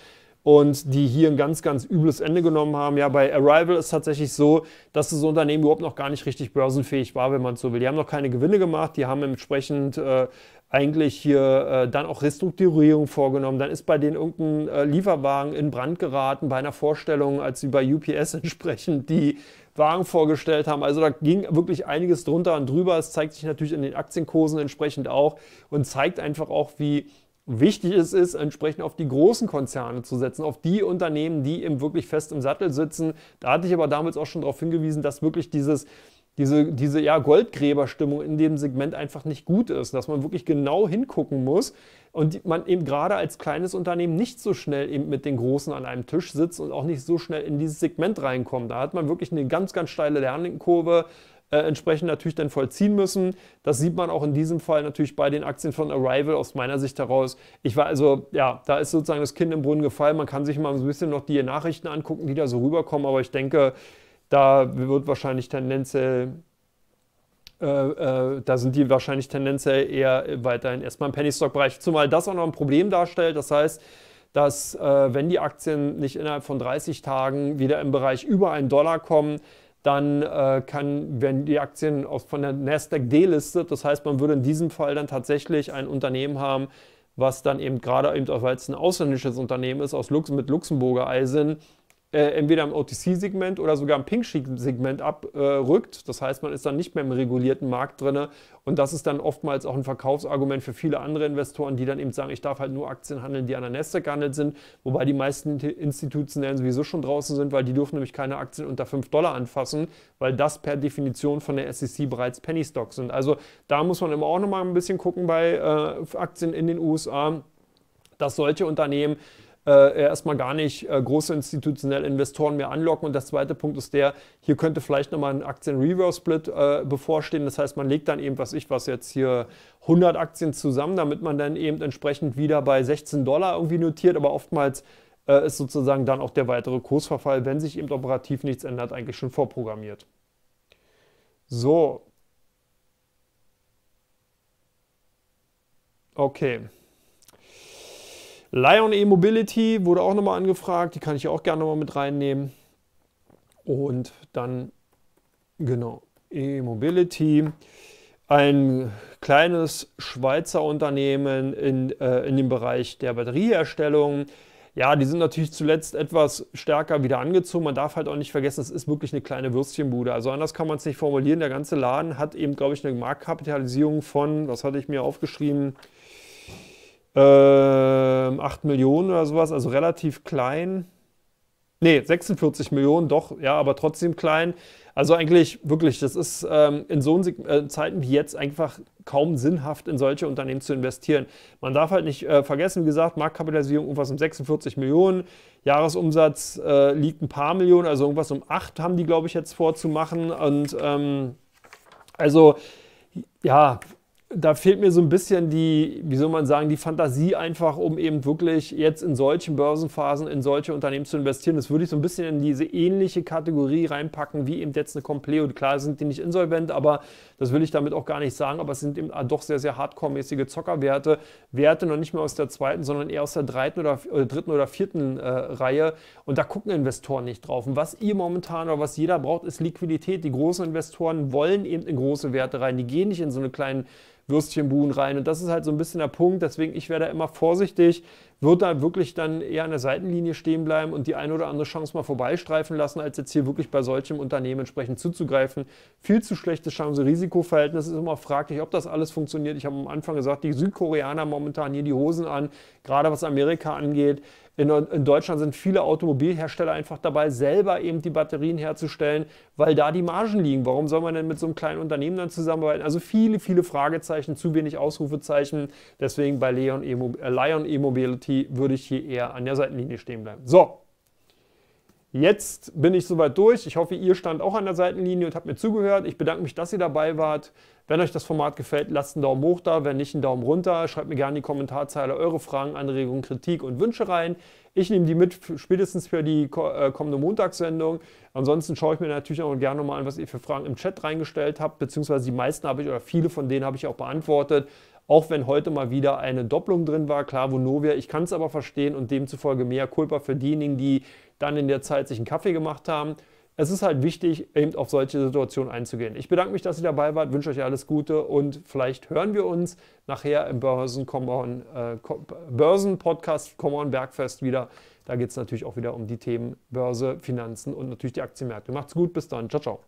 und die hier ein ganz, ganz übles Ende genommen haben. Ja, bei Arrival ist es tatsächlich so, dass das Unternehmen überhaupt noch gar nicht richtig börsenfähig war, wenn man so will. Die haben noch keine Gewinne gemacht, die haben entsprechend äh, eigentlich hier äh, dann auch Restrukturierung vorgenommen. Dann ist bei denen irgendein äh, Lieferwagen in Brand geraten bei einer Vorstellung, als sie bei UPS entsprechend die Wagen vorgestellt haben. Also da ging wirklich einiges drunter und drüber. Es zeigt sich natürlich in den Aktienkursen entsprechend auch und zeigt einfach auch, wie Wichtig ist es, entsprechend auf die großen Konzerne zu setzen, auf die Unternehmen, die eben wirklich fest im Sattel sitzen. Da hatte ich aber damals auch schon darauf hingewiesen, dass wirklich dieses, diese, diese ja, Goldgräberstimmung in dem Segment einfach nicht gut ist, dass man wirklich genau hingucken muss und man eben gerade als kleines Unternehmen nicht so schnell eben mit den Großen an einem Tisch sitzt und auch nicht so schnell in dieses Segment reinkommt. Da hat man wirklich eine ganz, ganz steile Lernkurve, äh, entsprechend natürlich dann vollziehen müssen. Das sieht man auch in diesem Fall natürlich bei den Aktien von Arrival aus meiner Sicht heraus. Ich war also, ja, da ist sozusagen das Kind im Brunnen gefallen. Man kann sich mal so ein bisschen noch die Nachrichten angucken, die da so rüberkommen, aber ich denke, da wird wahrscheinlich tendenziell äh, äh, da sind die wahrscheinlich tendenziell eher weiterhin erstmal im Penny-Stock-Bereich, zumal das auch noch ein Problem darstellt. Das heißt, dass äh, wenn die Aktien nicht innerhalb von 30 Tagen wieder im Bereich über einen Dollar kommen, dann äh, kann, werden die Aktien aus, von der Nasdaq delistet. Das heißt, man würde in diesem Fall dann tatsächlich ein Unternehmen haben, was dann eben gerade eben, weil es ein ausländisches Unternehmen ist, aus Lux mit Luxemburger Eisen, äh, entweder im OTC-Segment oder sogar im Pink-Segment abrückt. Das heißt, man ist dann nicht mehr im regulierten Markt drin. Und das ist dann oftmals auch ein Verkaufsargument für viele andere Investoren, die dann eben sagen, ich darf halt nur Aktien handeln, die an der Nasdaq gehandelt sind. Wobei die meisten Institutionellen sowieso schon draußen sind, weil die dürfen nämlich keine Aktien unter 5 Dollar anfassen, weil das per Definition von der SEC bereits Penny Stocks sind. Also da muss man immer auch nochmal ein bisschen gucken bei äh, Aktien in den USA, dass solche Unternehmen äh, erstmal gar nicht äh, große institutionelle Investoren mehr anlocken. Und der zweite Punkt ist der, hier könnte vielleicht nochmal ein Aktien-Reverse-Split äh, bevorstehen. Das heißt, man legt dann eben, was ich was jetzt hier 100 Aktien zusammen, damit man dann eben entsprechend wieder bei 16 Dollar irgendwie notiert. Aber oftmals äh, ist sozusagen dann auch der weitere Kursverfall, wenn sich eben operativ nichts ändert, eigentlich schon vorprogrammiert. So. Okay. Lion E-Mobility wurde auch nochmal angefragt, die kann ich auch gerne nochmal mit reinnehmen. Und dann, genau, E-Mobility, ein kleines Schweizer Unternehmen in, äh, in dem Bereich der Batterieherstellung. Ja, die sind natürlich zuletzt etwas stärker wieder angezogen. Man darf halt auch nicht vergessen, es ist wirklich eine kleine Würstchenbude. Also anders kann man es nicht formulieren. Der ganze Laden hat eben, glaube ich, eine Marktkapitalisierung von, was hatte ich mir aufgeschrieben, äh, 8 Millionen oder sowas, also relativ klein. Ne, 46 Millionen, doch, ja, aber trotzdem klein. Also eigentlich wirklich, das ist ähm, in so äh, Zeiten wie jetzt einfach kaum sinnhaft, in solche Unternehmen zu investieren. Man darf halt nicht äh, vergessen, wie gesagt, Marktkapitalisierung irgendwas um 46 Millionen, Jahresumsatz äh, liegt ein paar Millionen, also irgendwas um 8 haben die, glaube ich, jetzt vorzumachen. Und ähm, also ja, da fehlt mir so ein bisschen die, wie soll man sagen, die Fantasie einfach, um eben wirklich jetzt in solchen Börsenphasen in solche Unternehmen zu investieren. Das würde ich so ein bisschen in diese ähnliche Kategorie reinpacken, wie eben jetzt eine Compleo. Klar sind die nicht insolvent, aber das will ich damit auch gar nicht sagen. Aber es sind eben ah, doch sehr, sehr hardcore-mäßige Zockerwerte. Werte noch nicht mehr aus der zweiten, sondern eher aus der dritten oder, oder dritten oder vierten äh, Reihe. Und da gucken Investoren nicht drauf. Und was ihr momentan oder was jeder braucht, ist Liquidität. Die großen Investoren wollen eben in große Werte rein. Die gehen nicht in so eine kleine Würstchenbuhen rein. Und das ist halt so ein bisschen der Punkt, deswegen ich werde immer vorsichtig, würde da wirklich dann eher an der Seitenlinie stehen bleiben und die eine oder andere Chance mal vorbeistreifen lassen, als jetzt hier wirklich bei solchem Unternehmen entsprechend zuzugreifen. Viel zu schlechtes chance risikoverhältnis ist immer fraglich, ob das alles funktioniert. Ich habe am Anfang gesagt, die Südkoreaner momentan hier die Hosen an, gerade was Amerika angeht. In, in Deutschland sind viele Automobilhersteller einfach dabei, selber eben die Batterien herzustellen, weil da die Margen liegen. Warum soll man denn mit so einem kleinen Unternehmen dann zusammenarbeiten? Also viele, viele Fragezeichen, zu wenig Ausrufezeichen. Deswegen bei Leon äh, E-Mobility würde ich hier eher an der Seitenlinie stehen bleiben. So, Jetzt bin ich soweit durch. Ich hoffe, ihr stand auch an der Seitenlinie und habt mir zugehört. Ich bedanke mich, dass ihr dabei wart. Wenn euch das Format gefällt, lasst einen Daumen hoch da. Wenn nicht, einen Daumen runter. Schreibt mir gerne in die Kommentarzeile eure Fragen, Anregungen, Kritik und Wünsche rein. Ich nehme die mit spätestens für die äh, kommende Montagssendung. Ansonsten schaue ich mir natürlich auch gerne nochmal an, was ihr für Fragen im Chat reingestellt habt. Beziehungsweise die meisten habe ich oder viele von denen habe ich auch beantwortet. Auch wenn heute mal wieder eine Doppelung drin war. Klar, Vonovia, ich kann es aber verstehen und demzufolge mehr Kulpa für diejenigen, die dann in der Zeit sich einen Kaffee gemacht haben. Es ist halt wichtig, eben auf solche Situationen einzugehen. Ich bedanke mich, dass ihr dabei wart, wünsche euch alles Gute und vielleicht hören wir uns nachher im Börsen Common, äh, Börsen Podcast Common Bergfest wieder. Da geht es natürlich auch wieder um die Themen Börse, Finanzen und natürlich die Aktienmärkte. Macht's gut, bis dann. Ciao, ciao.